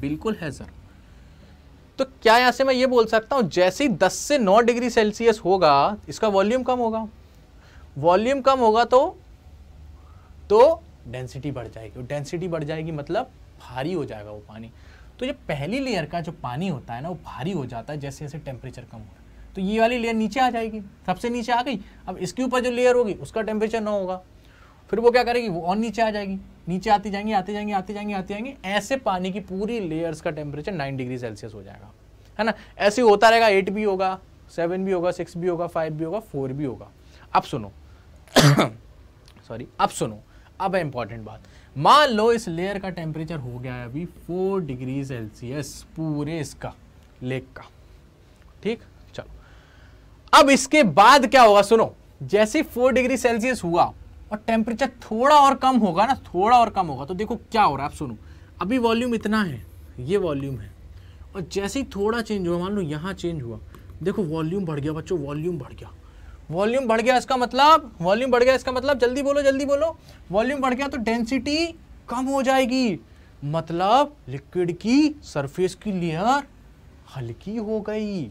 बिल्कुल है सर तो क्या यहाँ से मैं ये बोल सकता हूँ जैसे ही दस से नौ डिग्री सेल्सियस होगा इसका वॉल्यूम कम होगा वॉल्यूम कम होगा तो तो डेंसिटी बढ़ जाएगी और डेंसिटी बढ़ जाएगी मतलब भारी हो जाएगा वो पानी तो ये पहली लेयर का जो पानी होता है ना वो भारी हो जाता है जैसे जैसे टेम्परेचर कम हो तो ये वाली लेयर नीचे आ जाएगी सबसे नीचे आ गई अब इसके ऊपर जो लेयर होगी उसका टेम्परेचर ना होगा फिर वो क्या करेगी वो और नीचे आ जाएगी नीचे आती जाएंगी आते जाएंगे आते जाएंगे आते जाएंगे ऐसे पानी की पूरी लेयर्स का टेम्परेचर नाइन डिग्री सेल्सियस हो जाएगा है ना ऐसे होता रहेगा एट भी होगा सेवन भी होगा सिक्स भी होगा फाइव भी होगा फोर भी होगा अब सुनो सॉरी अब सुनो अब है इंपॉर्टेंट बात मान लो इस लेयर का टेम्परेचर हो गया है अभी फोर डिग्री सेल्सियस पूरे इसका लेक का ठीक चलो अब इसके बाद क्या होगा सुनो जैसे फोर डिग्री सेल्सियस हुआ और टेम्परेचर थोड़ा और कम होगा ना थोड़ा और कम होगा तो देखो क्या हो रहा है आप सुनो अभी वॉल्यूम इतना है ये वॉल्यूम है और जैसे ही थोड़ा चेंज हुआ मान लो यहाँ चेंज हुआ देखो वॉल्यूम बढ़ गया बच्चों वॉल्यूम बढ़ गया वॉल्यूम बढ़ गया इसका मतलब वॉल्यूम बढ़ गया इसका मतलब जल्दी बोलो जल्दी बोलो वॉल्यूम बढ़ गया तो डेंसिटी कम हो जाएगी मतलब लिक्विड की सरफेस की लेयर हल्की हो गई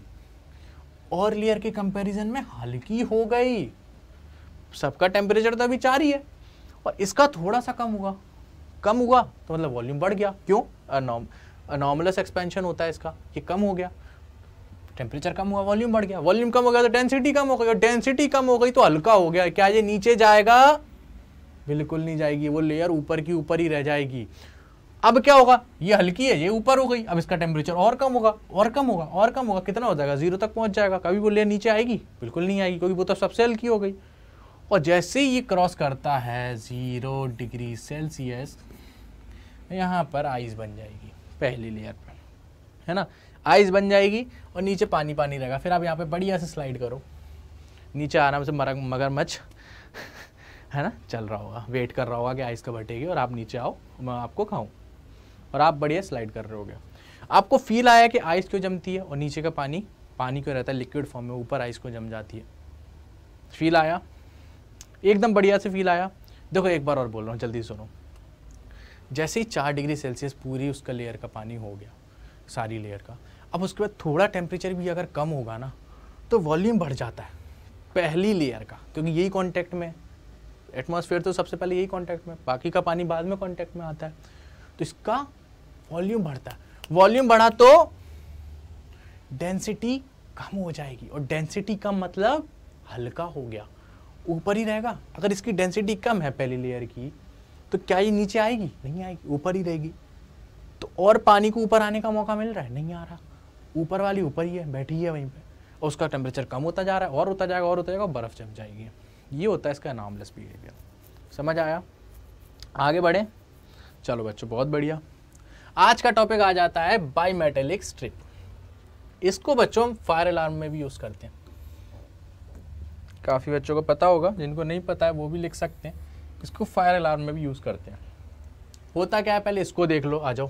और लेयर के कंपैरिजन में हल्की हो गई सबका टेम्परेचर तो अभी चार ही है और इसका थोड़ा सा कम हुआ कम हुआ तो मतलब वॉल्यूम बढ़ गया क्यों अनॉर्मलस एक्सपेंशन होता है इसका ये कम हो गया टेम्परेचर कम हुआ वॉल्यूम बढ़ गया वॉल्यूम कम हो गया तो डेंसिटी कम हो गई और डेंसिटी कम हो गई तो हल्का हो गया क्या ये नीचे जाएगा बिल्कुल नहीं जाएगी वो लेयर ऊपर की ऊपर ही रह जाएगी अब क्या होगा ये हल्की है ये ऊपर हो गई अब इसका टेम्परेचर और कम होगा और कम होगा और कम होगा कितना हो जाएगा जीरो तक पहुंच जाएगा कभी वो लेयर नीचे आएगी बिल्कुल नहीं आएगी क्योंकि वो तो सबसे हल्की हो गई और जैसे ही ये क्रॉस करता है ज़ीरो डिग्री सेल्सियस यहाँ पर आइस बन जाएगी पहली लेयर पर है ना आइस बन जाएगी और नीचे पानी पानी रहेगा फिर आप यहाँ पे बढ़िया से स्लाइड करो नीचे आराम से मरग मच्छ है ना चल रहा होगा वेट कर रहा होगा कि आइस कब हटेगी और आप नीचे आओ मैं आपको खाऊँ और आप बढ़िया स्लाइड कर रहे हो आपको फील आया कि आइस क्यों जमती है और नीचे का पानी पानी क्यों रहता है लिक्विड फॉर्म में ऊपर आइस क्यों जम जाती है फील आया एकदम बढ़िया से फील आया देखो एक बार और बोल रहा हूँ जल्दी सुनो जैसे ही चार डिग्री सेल्सियस पूरी उसका लेयर का पानी हो गया सारी लेयर का अब उसके बाद थोड़ा टेम्परेचर भी अगर कम होगा ना तो वॉल्यूम बढ़ जाता है पहली लेयर का क्योंकि यही कॉन्टैक्ट में एटमॉस्फेयर तो सबसे पहले यही कॉन्टैक्ट में बाकी का पानी बाद में कॉन्टैक्ट में आता है तो इसका वॉल्यूम बढ़ता है वॉल्यूम बढ़ा तो डेंसिटी कम हो जाएगी और डेंसिटी कम मतलब हल्का हो गया ऊपर ही रहेगा अगर इसकी डेंसिटी कम है पहली लेयर की तो क्या ये नीचे आएगी नहीं आएगी ऊपर ही रहेगी तो और पानी को ऊपर आने का मौका मिल रहा है नहीं आ रहा ऊपर वाली ऊपर ही है बैठी है वहीं पर और उसका टेम्परेचर कम होता जा रहा है और होता जाएगा और होता जाएगा बर्फ़ जम जाएगी ये होता है इसका अनामलेस बिहेवियर समझ आया आगे बढ़ें चलो बच्चों बहुत बढ़िया आज का टॉपिक आ जाता है बाईमेटेलिक स्ट्रिप इसको बच्चों हम फायर अलार्म में भी यूज़ करते हैं काफ़ी बच्चों को पता होगा जिनको नहीं पता है वो भी लिख सकते हैं इसको फायर अलार्म में भी यूज़ करते हैं होता क्या है पहले इसको देख लो आ जाओ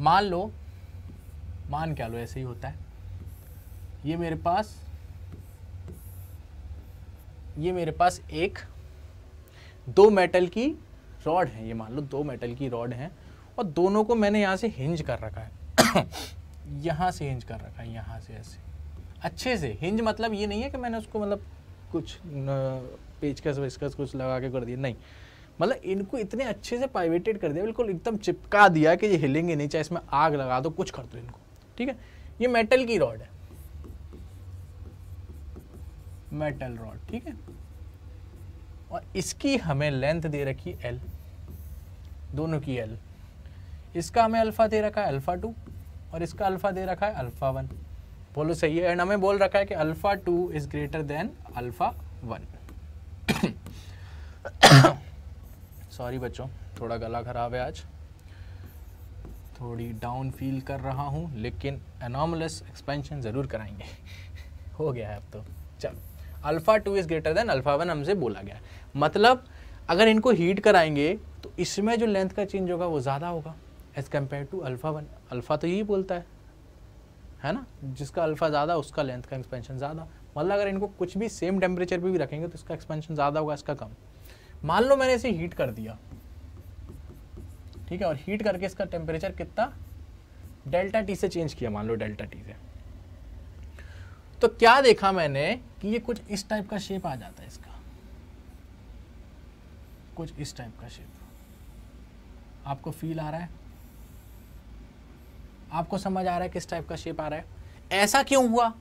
मान लो मान क्या लो ऐसे ही होता है ये मेरे पास ये मेरे पास एक दो मेटल की रॉड है ये मान लो दो मेटल की रॉड है और दोनों को मैंने यहाँ से हिंज कर रखा है यहाँ से हिंज कर रखा है यहाँ से ऐसे अच्छे से हिंज मतलब ये नहीं है कि मैंने उसको मतलब कुछ पेचकस वेचकस कुछ लगा के कर दिया नहीं मतलब इनको इतने अच्छे से पाइवेटेड कर दिया बिल्कुल एकदम चिपका दिया कि ये हिलेंगे नहीं चाहे इसमें आग लगा दो कुछ कर दो इनको ठीक है ये मेटल की रॉड है मेटल रॉड ठीक है और इसकी हमें लेंथ दे रखी एल दोनों की एल इसका हमें अल्फ़ा दे रखा है अल्फ़ा टू और इसका अल्फ़ा दे रखा है अल्फ़ा वन बोलो सही है एंड हमें बोल रखा है कि alpha two is greater than alpha one sorry बच्चों थोड़ा गला ख़राब है आज थोड़ी डाउन फील कर रहा हूँ लेकिन एनॉमलस एक्सपेंशन ज़रूर कराएंगे हो गया है अब तो चल alpha two is greater than alpha one हमसे बोला गया मतलब अगर इनको हीट कराएंगे तो इसमें जो लेंथ का चेंज होगा वो ज़्यादा होगा as compare to alpha one alpha तो यही बोलता है है ना जिसका अल्फ़ा ज़्यादा उसका लेंथ का एक्सपेंशन ज़्यादा मतलब अगर इनको कुछ भी सेम टेम्परेचर पर भी रखेंगे तो इसका एक्सपेंशन ज़्यादा होगा इसका कम मान लो मैंने इसे हीट कर दिया ठीक है और हीट करके इसका टेम्परेचर कितना डेल्टा टी से चेंज किया मान लो डेल्टा टी से तो क्या देखा मैंने कि ये कुछ इस टाइप का शेप आ जाता है इसका कुछ इस टाइप का शेप आपको फील आ रहा है आपको समझ आ रहा है किस टाइप का शेप आ रहा है ऐसा क्यों हुआ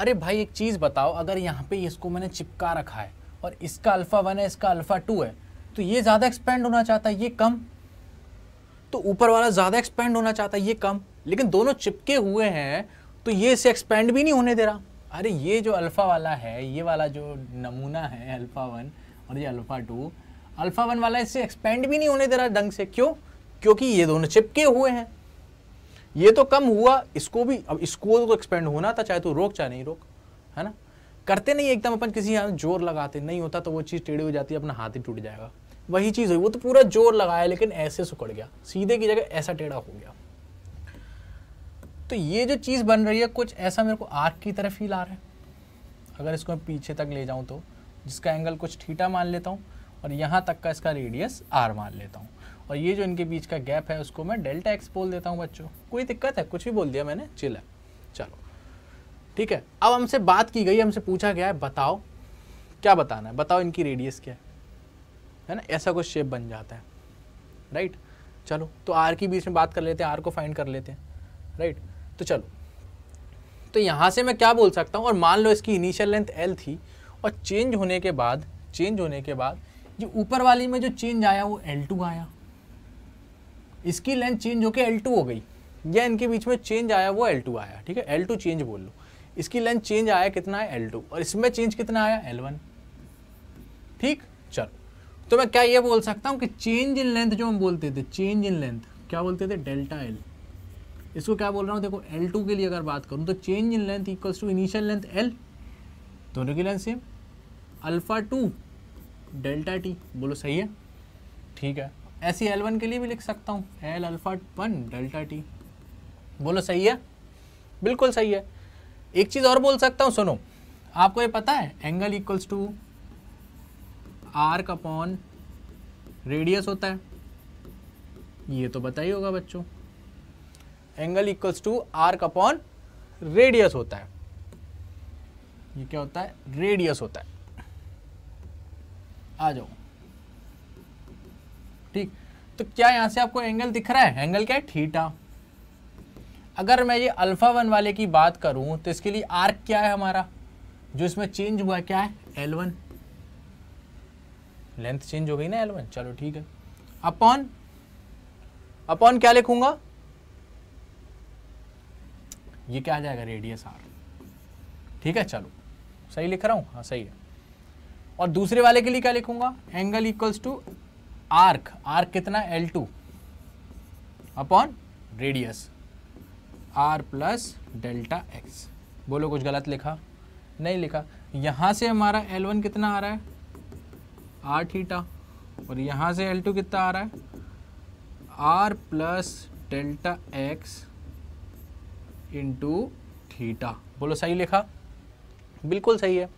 अरे भाई एक चीज़ बताओ अगर यहां पे इसको मैंने चिपका रखा है और इसका अल्फ़ा वन है इसका अल्फ़ा टू है तो ये ज़्यादा एक्सपेंड होना चाहता है ये कम तो ऊपर वाला ज़्यादा एक्सपेंड होना चाहता है ये कम लेकिन दोनों चिपके हुए हैं तो ये इसे एक्सपेंड भी नहीं होने दे रहा अरे ये जो अल्फ़ा वाला है ये वाला जो नमूना है अल्फ़ा वन और ये अल्फ़ा टू अल्फ़ा वन वाला इसे एक्सपेंड भी नहीं होने दे रहा ढंग से क्यों क्योंकि ये दोनों चिपके हुए हैं ये तो कम हुआ इसको भी अब इसको तो एक्सपेंड होना था चाहे तो रोक चाहे नहीं रोक है ना करते नहीं एकदम अपन किसी यहाँ जोर लगाते नहीं होता तो वो चीज़ टेढ़ी हो जाती है अपना हाथ ही टूट जाएगा वही चीज़ हुई वो तो पूरा जोर लगाया लेकिन ऐसे सुकड़ गया सीधे की जगह ऐसा टेढ़ा हो गया तो ये जो चीज़ बन रही है कुछ ऐसा मेरे को आर्क की तरफ ही ला रहा है अगर इसको मैं पीछे तक ले जाऊँ तो जिसका एंगल कुछ ठीठा मान लेता हूँ और यहाँ तक का इसका रेडियस आर मान लेता हूँ और ये जो इनके बीच का गैप है उसको मैं डेल्टा एक्स बोल देता हूँ बच्चों कोई दिक्कत है कुछ भी बोल दिया मैंने चिल है चलो ठीक है अब हमसे बात की गई हमसे पूछा गया है बताओ क्या बताना है बताओ इनकी रेडियस क्या है है ना ऐसा कुछ शेप बन जाता है राइट चलो तो आर की बीच में बात कर लेते हैं आर को फाइंड कर लेते हैं राइट तो चलो तो यहाँ से मैं क्या बोल सकता हूँ और मान लो इसकी इनिशियल लेंथ एल थी और चेंज होने के बाद चेंज होने के बाद जो ऊपर वाली में जो चेंज आया वो एल टू आया इसकी लेंथ चेंज होकर एल टू हो गई या इनके बीच में चेंज आया वो एल टू आया ठीक है एल टू चेंज बोल लो इसकी लेंथ चेंज आया कितना है एल टू और इसमें चेंज कितना आया एल वन ठीक तो मैं क्या ये बोल सकता हूँ कि चेंज इन लेंथ जो हम बोलते थे चेंज इन लेंथ क्या बोलते थे डेल्टा एल इसको क्या बोल रहा हूँ देखो एल टू के लिए अगर बात करूँ तो change in length equals to initial length L दोनों की length same alpha two delta T बोलो सही है ठीक है ऐसी एल वन के लिए भी लिख सकता हूँ L alpha one delta T बोलो सही है बिल्कुल सही है एक चीज़ और बोल सकता हूँ सुनो आपको ये पता है angle equals to arc upon radius होता है ये तो पता ही होगा बच्चों angle equals to arc upon radius होता है ये क्या होता है रेडियस होता है आ जाओ ठीक तो क्या यहां से आपको एंगल दिख रहा है एंगल क्या है थीटा अगर मैं ये अल्फा वन वाले की बात करूं तो इसके लिए आर्क क्या है हमारा जो इसमें चेंज हुआ क्या है एल वन लेंथ चेंज हो गई ना एलवन चलो ठीक है अपॉन अपॉन क्या लिखूंगा ये क्या आ जाएगा रेडियस आर ठीक है चलो सही लिख रहा हूँ हाँ सही है और दूसरे वाले के लिए क्या लिखूंगा angle equals to arc arc कितना L two upon radius R plus delta x बोलो कुछ गलत लिखा नहीं लिखा यहाँ से हमारा एल वन कितना आ रहा है आर थीटा और यहाँ से एल टू कितना आ रहा है R plus delta X into theta बोलो सही लिखा बिल्कुल सही है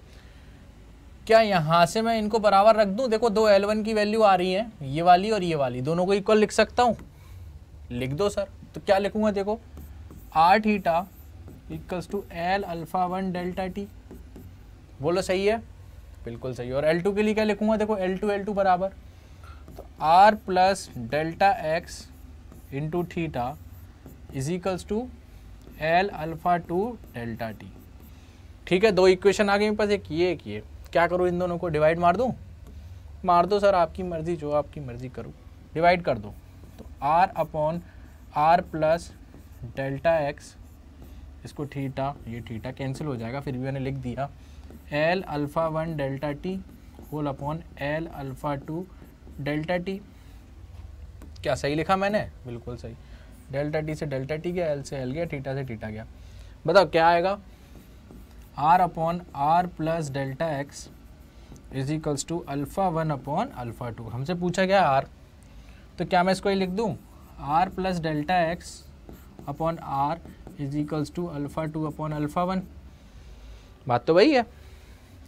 क्या यहाँ से मैं इनको बराबर रख दूँ देखो दो एल वन की वैल्यू आ रही है ये वाली और ये वाली दोनों को इक्वल लिख सकता हूँ लिख दो सर तो क्या लिखूँगा देखो R theta equals to L alpha one delta T बोलो सही है बिल्कुल सही और L2 के लिए क्या लिखूंगा देखो L2 L2 बराबर तो R plus delta X into theta is equals to L alpha two delta T ठीक है दो इक्वेशन आ गए मेरे पास एक ये एक ये क्या करूँ इन दोनों को डिवाइड मार दूँ मार दो सर आपकी मर्ज़ी जो आपकी मर्ज़ी करो डिवाइड कर दो तो R upon R plus delta X इसको ठीटा ये ठीटा कैंसिल हो जाएगा फिर भी मैंने लिख दिया L alpha one delta T whole upon L alpha two delta T क्या सही लिखा मैंने बिल्कुल सही डेल्टा टी से डेल्टा टी गया एल से एल गया टीटा से टीटा गया बताओ क्या आएगा R upon R plus delta X is equals to alpha one upon alpha to हमसे पूछा गया आर तो क्या मैं इसको ही लिख दूँ R plus delta X upon R is equals to alpha two upon alpha one बात तो वही है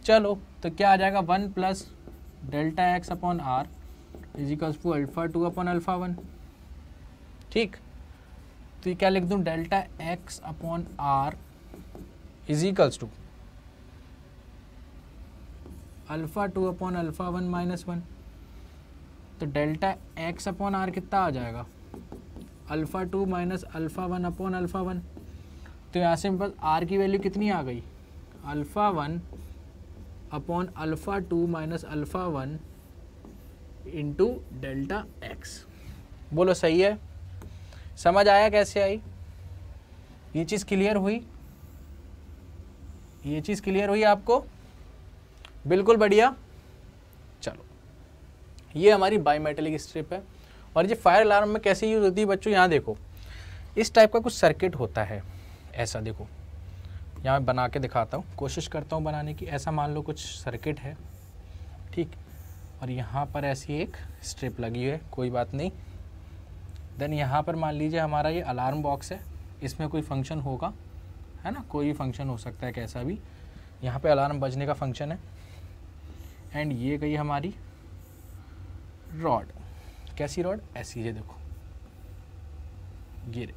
चलो तो क्या आ जाएगा one plus delta X upon R is equals to alpha two upon alpha one ठीक तो ये क्या लिख दूँ delta X upon R is equals to alpha two upon alpha one minus one तो डेल्टा एक्स अपॉन आर कितना आ जाएगा alpha two minus alpha one upon alpha one तो यहाँ से बस आर की वैल्यू कितनी आ गई alpha one upon alpha two minus alpha one into delta x बोलो सही है समझ आया कैसे आई ये चीज़ क्लियर हुई ये चीज़ क्लियर हुई आपको बिल्कुल बढ़िया चलो ये हमारी बायोमेटेलिक स्ट्रिप है और ये फायर अलार्म में कैसे यूज़ होती है बच्चों यहाँ देखो इस टाइप का कुछ सर्किट होता है ऐसा देखो यहाँ मैं बना के दिखाता हूँ कोशिश करता हूँ बनाने की ऐसा मान लो कुछ सर्किट है ठीक और यहाँ पर ऐसी एक स्ट्रिप लगी हुई है कोई बात नहीं देन यहाँ पर मान लीजिए हमारा ये अलार्म बॉक्स है इसमें कोई फंक्शन होगा है ना कोई फंक्शन हो सकता है कैसा भी यहाँ पे अलार्म बजने का फंक्शन है एंड ये गई हमारी रॉड कैसी रॉड ऐसी है देखो ये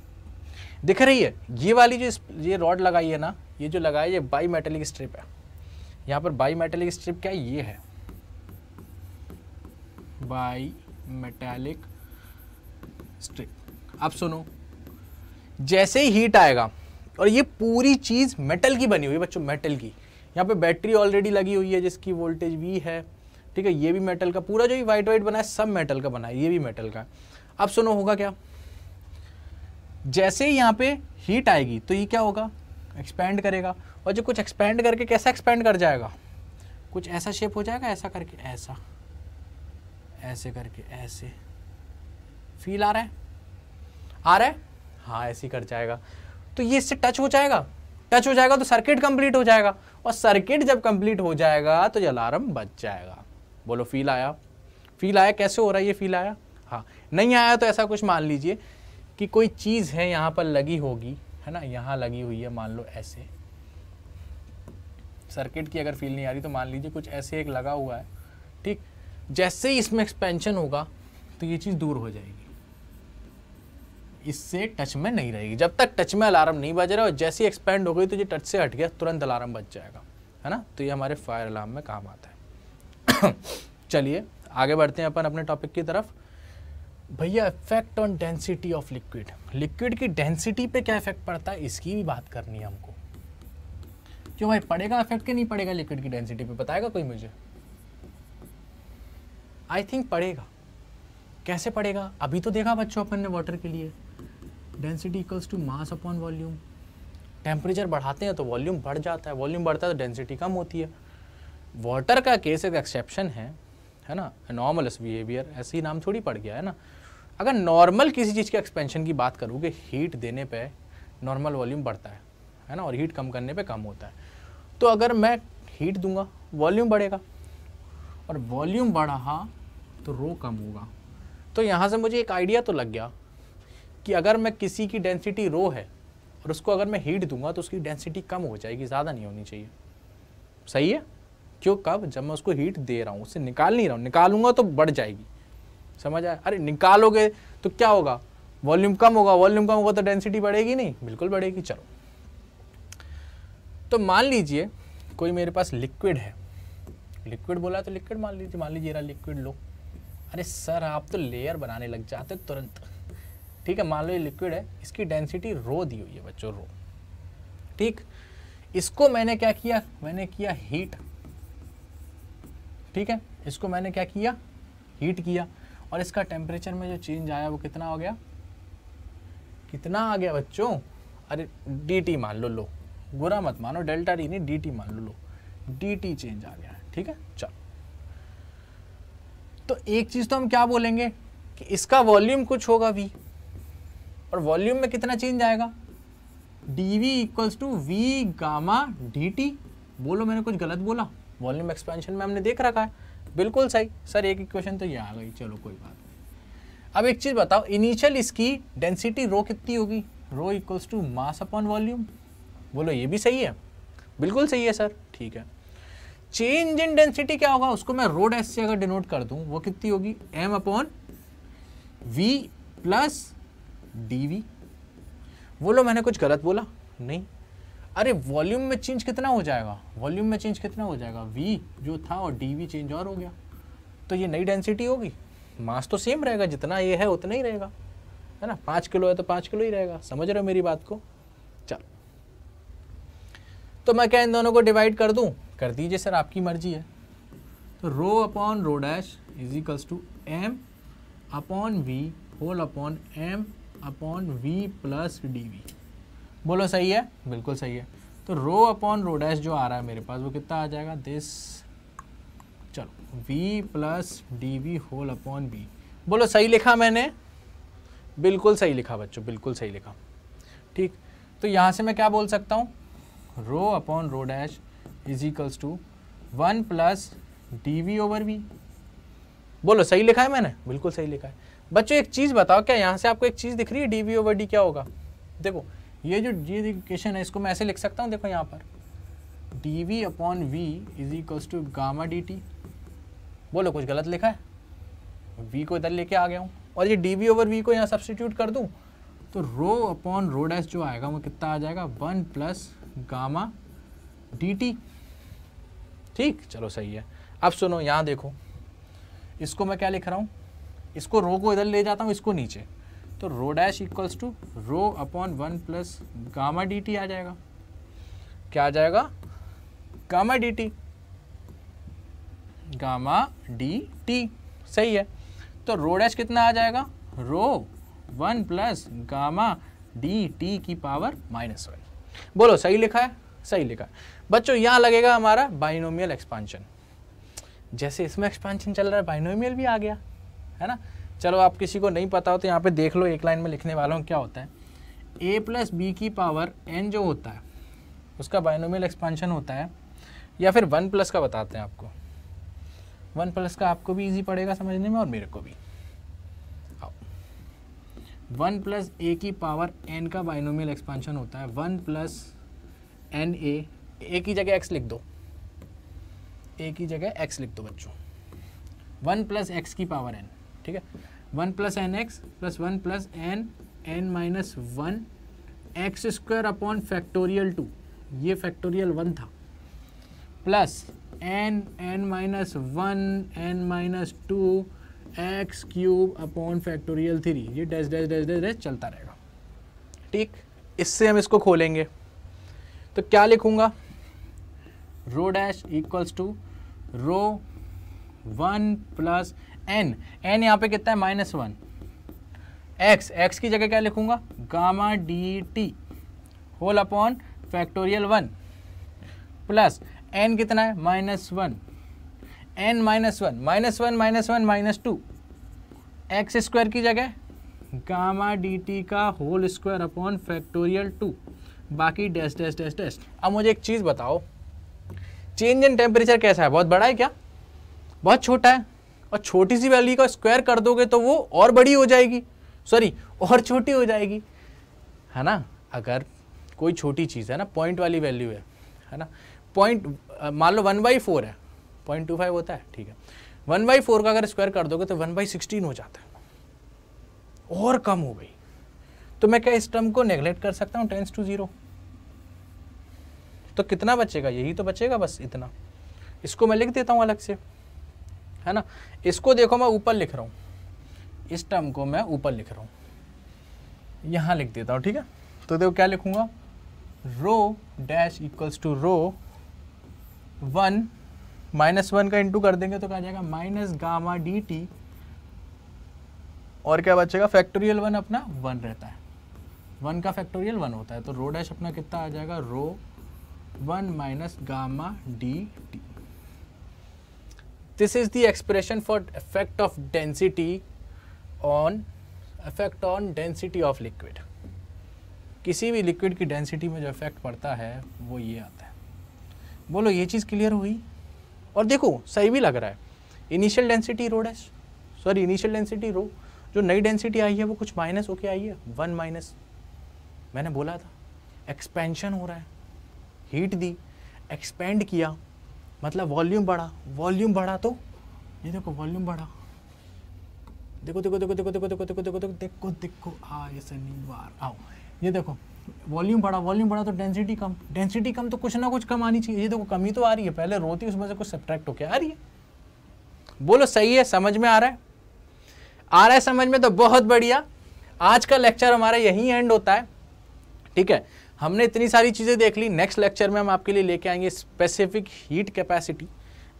दिख रही है ये वाली जो ये रॉड लगाई है ना ये जो लगा है ये बाई मेटेलिक स्ट्रिप है यहाँ पर बाई मेटेलिक स्ट्रिप क्या है ये है बाई मेटेलिक स्ट्रिप अब सुनो जैसे ही हीट आएगा और ये पूरी चीज़ मेटल की बनी हुई है बच्चों मेटल की यहाँ पे बैटरी ऑलरेडी लगी हुई है जिसकी वोल्टेज वी है ठीक है ये भी मेटल का पूरा जो ये वाइट वाइट बना है सब मेटल का बना है ये भी मेटल का अब सुनो होगा क्या जैसे ही यहाँ पे हीट आएगी तो ये क्या होगा एक्सपेंड करेगा और जो कुछ एक्सपेंड करके कैसा एक्सपेंड कर जाएगा कुछ ऐसा शेप हो जाएगा ऐसा करके ऐसा ऐसे करके ऐसे फील आ रहा है आ रहा है हाँ ऐसे ही कर जाएगा तो ये इससे टच हो जाएगा टच हो जाएगा तो सर्किट कंप्लीट हो जाएगा और सर्किट जब कंप्लीट हो जाएगा तो ये अलार्म बच जाएगा बोलो फील आया फील आया कैसे हो रहा है ये फील आया हाँ नहीं आया तो ऐसा कुछ मान लीजिए कि कोई चीज़ है यहाँ पर लगी होगी है ना यहाँ लगी हुई है मान लो ऐसे सर्किट की अगर फील नहीं आ रही तो मान लीजिए कुछ ऐसे एक लगा हुआ है ठीक जैसे ही इसमें एक्सपेंशन होगा तो ये चीज़ दूर हो जाएगी इससे टच में नहीं रहेगी जब तक टच में अलार्म नहीं बज रहा और जैसे ही एक्सपेंड हो गई तो ये टच से हट गया तुरंत अलार्म बच जाएगा है ना तो ये हमारे फायर अलार्म में काम आता है चलिए आगे बढ़ते हैं अपन अपने टॉपिक की तरफ भैया effect on density of liquid liquid की डेंसिटी पे क्या इफेक्ट पड़ता है इसकी भी बात करनी है हमको क्यों भाई पड़ेगा इफेक्ट के नहीं पड़ेगा लिक्विड की डेंसिटी पे बताएगा कोई मुझे आई थिंक पड़ेगा कैसे पड़ेगा अभी तो देखा बच्चों अपन ने वाटर के लिए density equals to mass upon volume temperature बढ़ाते हैं तो वॉल्यूम बढ़ जाता है वॉल्यूम बढ़ता है तो डेंसिटी कम होती है वाटर का केस एक एक्सेप्शन है है ना नॉर्मल बिहेवियर ऐसे ही नाम थोड़ी पड़ गया है ना अगर नॉर्मल किसी चीज़ के एक्सपेंशन की बात करूँगे हीट देने पे नॉर्मल वॉल्यूम बढ़ता है है ना और हीट कम करने पे कम होता है तो अगर मैं हीट दूंगा वॉल्यूम बढ़ेगा और वॉल्यूम बढ़ा तो रो कम होगा तो यहाँ से मुझे एक आइडिया तो लग गया कि अगर मैं किसी की डेंसिटी रो है और उसको अगर मैं हीट दूंगा तो उसकी डेंसिटी कम हो जाएगी ज़्यादा नहीं होनी चाहिए सही है क्यों कब जब मैं उसको हीट दे रहा हूँ उससे निकाल नहीं रहा हूँ निकालूंगा तो बढ़ जाएगी समझ आया अरे निकालोगे तो क्या होगा वॉल्यूम कम होगा वॉल्यूम कम होगा तो डेंसिटी बढ़ेगी नहीं बिल्कुल बढ़ेगी चलो तो मान लीजिए कोई मेरे पास लिक्विड है लिक्विड बोला तो लिक्विड मान लीजिए मान लीजिए लिक्विड लो अरे सर आप तो लेयर बनाने लग जाते तुरंत ठीक है मान लो ये लिक्विड है इसकी डेंसिटी रो दी हुई है बच्चों रो ठीक इसको मैंने क्या किया मैंने किया हीट ठीक है इसको मैंने क्या किया हीट किया और इसका टेम्परेचर में जो चेंज आया वो कितना हो गया कितना आ गया बच्चों अरे डी टी मान लो लो बुरा मत मानो डेल्टा डी नहीं डी टी मान लो लो डी टी चेंज आ गया ठीक है चलो तो एक चीज़ तो हम क्या बोलेंगे कि इसका वॉल्यूम कुछ होगा वी और वॉल्यूम में कितना चेंज आएगा d we equals to we gamma D T बोलो मैंने कुछ गलत बोला वॉल्यूम एक्सपेंशन में हमने देख रखा है बिल्कुल सही सर एक इक्वेशन तो ये आ गई चलो कोई बात नहीं अब एक चीज़ बताओ इनिशियल इसकी डेंसिटी रो कितनी होगी rho equals to mass upon volume बोलो ये भी सही है बिल्कुल सही है सर ठीक है चेंज इन डेंसिटी क्या होगा उसको मैं रोड एस से अगर डिनोट कर दूं वो कितनी होगी m upon v plus d v बोलो मैंने कुछ गलत बोला नहीं अरे वॉल्यूम में चेंज कितना हो जाएगा वॉल्यूम में चेंज कितना हो जाएगा वी जो था और डी वी चेंज और हो गया तो ये नई डेंसिटी होगी मास तो सेम रहेगा जितना ये है उतना ही रहेगा है ना पाँच किलो है तो पाँच किलो ही रहेगा समझ रहे हो मेरी बात को चल तो मैं क्या इन दोनों को डिवाइड कर दूँ कर दीजिए सर आपकी मर्जी है तो rho upon rho dash is equals to m upon v whole upon m upon v plus d v बोलो सही है बिल्कुल सही है तो रो अपॉन रो डैश जो आ रहा है मेरे पास वो कितना आ जाएगा दिस चलो v plus d v whole upon b बोलो सही लिखा मैंने बिल्कुल सही लिखा बच्चों बिल्कुल सही लिखा ठीक तो यहाँ से मैं क्या बोल सकता हूँ rho upon rho dash is equals to one plus d v over v बोलो सही लिखा है मैंने बिल्कुल सही लिखा है बच्चों एक चीज़ बताओ क्या यहाँ से आपको एक चीज़ दिख रही है डी वी ओवर डी क्या होगा देखो ये जो ये इक्वेशन है इसको मैं ऐसे लिख सकता हूँ देखो यहाँ पर d v upon v is equals to gamma D T बोलो कुछ गलत लिखा है वी को इधर लेके आ गया हूँ और ये डी वी ओवर वी को यहाँ सब्सटीट्यूट कर दूँ तो रो अपॉन रो डैश जो आएगा वो कितना आ जाएगा one plus gamma D T ठीक चलो सही है अब सुनो यहाँ देखो इसको मैं क्या लिख रहा हूँ इसको रो को इधर ले जाता हूँ इसको नीचे तो rho dash equals to rho upon one plus gamma D t आ जाएगा क्या आ जाएगा gamma D t gamma D t सही है तो रो डैश कितना आ जाएगा rho one plus gamma D t की पावर माइनस वन बोलो सही लिखा है सही लिखा है बच्चों यहां लगेगा हमारा बाइनोमियल एक्सपांशन जैसे इसमें एक्सपांशन चल रहा है बाइनोमियल भी आ गया है ना चलो आप किसी को नहीं पता हो तो यहाँ पे देख लो एक लाइन में लिखने वाला हूँ क्या होता है ए प्लस बी की पावर एन जो होता है उसका बायनोमियल एक्सपांशन होता है या फिर वन प्लस का बताते हैं आपको वन प्लस का आपको भी इजी पड़ेगा समझने में और मेरे को भी वन प्लस ए की पावर एन का बायनोमियल एक्सपांशन होता है one plus n a a की जगह एक्स लिख दो ए की जगह एक्स लिख दो बच्चों वन प्लस एक्स की पावर एन ठीक है one plus n x plus one plus n n minus one x square upon factorial two ये फैक्टोरियल वन था plus n n minus one n minus two x cube upon factorial three ये dash dash dash dash dash चलता रहेगा ठीक इससे हम इसको खोलेंगे तो क्या लिखूँगा rho dash equals to rho one plus n n यहाँ पे कितना है माइनस वन एक्स एक्स की जगह क्या लिखूंगा gamma D t whole upon factorial one plus n कितना है minus one n minus one minus one minus one minus two x square की जगह गामा डी टी का whole square upon factorial two बाकी डैश डैश डैश डैश अब मुझे एक चीज़ बताओ चेंज इन टेम्परेचर कैसा है बहुत बड़ा है क्या बहुत छोटा है और छोटी सी वैल्यू का स्क्वायर कर दोगे तो वो और बड़ी हो जाएगी सॉरी और छोटी हो जाएगी है ना अगर कोई छोटी चीज़ है ना पॉइंट वाली वैल्यू है है ना पॉइंट मान लो वन बाई फोर है पॉइंट टू फाइव होता है ठीक है वन बाई फोर का अगर स्क्वायर कर दोगे तो वन बाई सिक्सटीन हो जाता है और कम हो गई तो मैं क्या इस टर्म को नेग्लेक्ट कर सकता हूँ टेंस टू ज़ीरो तो कितना बचेगा यही तो बचेगा बस इतना इसको मैं लिख देता हूँ अलग से है ना इसको देखो मैं ऊपर लिख रहा हूँ इस टर्म को मैं ऊपर लिख रहा हूँ यहाँ लिख देता हूँ ठीक है तो देखो क्या लिखूँगा rho dash equals to rho one minus one का इंटू कर देंगे तो क्या जाएगा माइनस गामा डी टी और क्या बचेगा फैक्टोरियल वन अपना वन रहता है वन का फैक्टोरियल वन होता है तो रो डैश अपना कितना आ जाएगा rho one minus gamma D t this is the expression for effect of density on effect on density of liquid किसी भी लिक्विड की डेंसिटी में जो इफेक्ट पड़ता है वो ये आता है बोलो ये चीज़ क्लियर हुई और देखो सही भी लग रहा है initial density rho dash sorry initial density rho जो नई डेंसिटी आई है वो कुछ माइनस होके आई है वन माइनस मैंने बोला था एक्सपेंशन हो रहा है हीट दी एक्सपेंड किया मतलब वॉल्यूम बढ़ा वॉल्यूम बढ़ा तो ये देखो वॉल्यूम बढ़ा देखो देखो देखो देखो देखो देखो देखो देखो देखो देखो देखो आ ऐसे नहीं बार आओ ये देखो वॉल्यूम बढ़ा वॉल्यूम बढ़ा तो डेंसिटी कम डेंसिटी कम तो कुछ ना कुछ कम आनी चाहिए ये देखो कमी तो आ रही है पहले रोती उसमें से कुछ सब्ट्रैक्ट होके आ रही है बोलो सही है समझ में आ रहा है आ रहा है समझ में तो बहुत बढ़िया आज का लेक्चर हमारा यहीं एंड होता है ठीक है हमने इतनी सारी चीज़ें देख ली नेक्स्ट लेक्चर में हम आपके लिए लेके आएंगे स्पेसिफिक हीट कैपेसिटी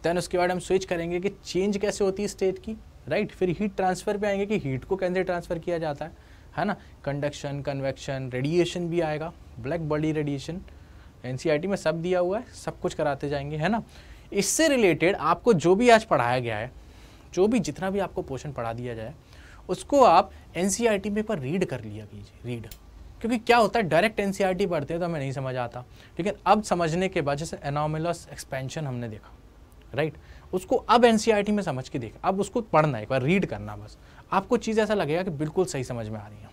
दैन उसके बाद हम स्विच करेंगे कि चेंज कैसे होती है स्टेट की राइट right? फिर हीट ट्रांसफ़र पे आएंगे कि हीट को कैसे ट्रांसफ़र किया जाता है है ना कंडक्शन कन्वेक्शन रेडिएशन भी आएगा ब्लैक बॉडी रेडिएशन एन में सब दिया हुआ है सब कुछ कराते जाएंगे है ना इससे रिलेटेड आपको जो भी आज पढ़ाया गया है जो भी जितना भी आपको पोर्शन पढ़ा दिया जाए उसको आप एन पर रीड कर लिया कीजिए रीड क्योंकि क्या होता है डायरेक्ट एन पढ़ते हैं तो हमें नहीं समझ आता लेकिन अब समझने के बाद जैसे एनोमिलस एक्सपेंशन हमने देखा राइट उसको अब एन e में समझ के देखा अब उसको पढ़ना एक बार रीड करना बस आपको चीज़ ऐसा लगेगा कि बिल्कुल सही समझ में आ रही है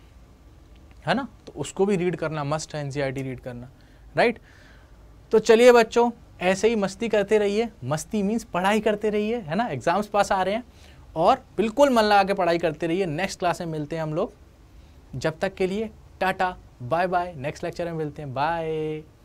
है ना तो उसको भी रीड करना मस्ट है एन रीड करना राइट तो चलिए बच्चों ऐसे ही मस्ती करते रहिए मस्ती मीन्स पढ़ाई करते रहिए है ना एग्ज़ाम्स पास आ रहे हैं और बिल्कुल मन लगा के पढ़ाई करते रहिए नेक्स्ट क्लास में मिलते हैं हम लोग जब तक के लिए tata bye bye next lecture में मिलते हैं बाय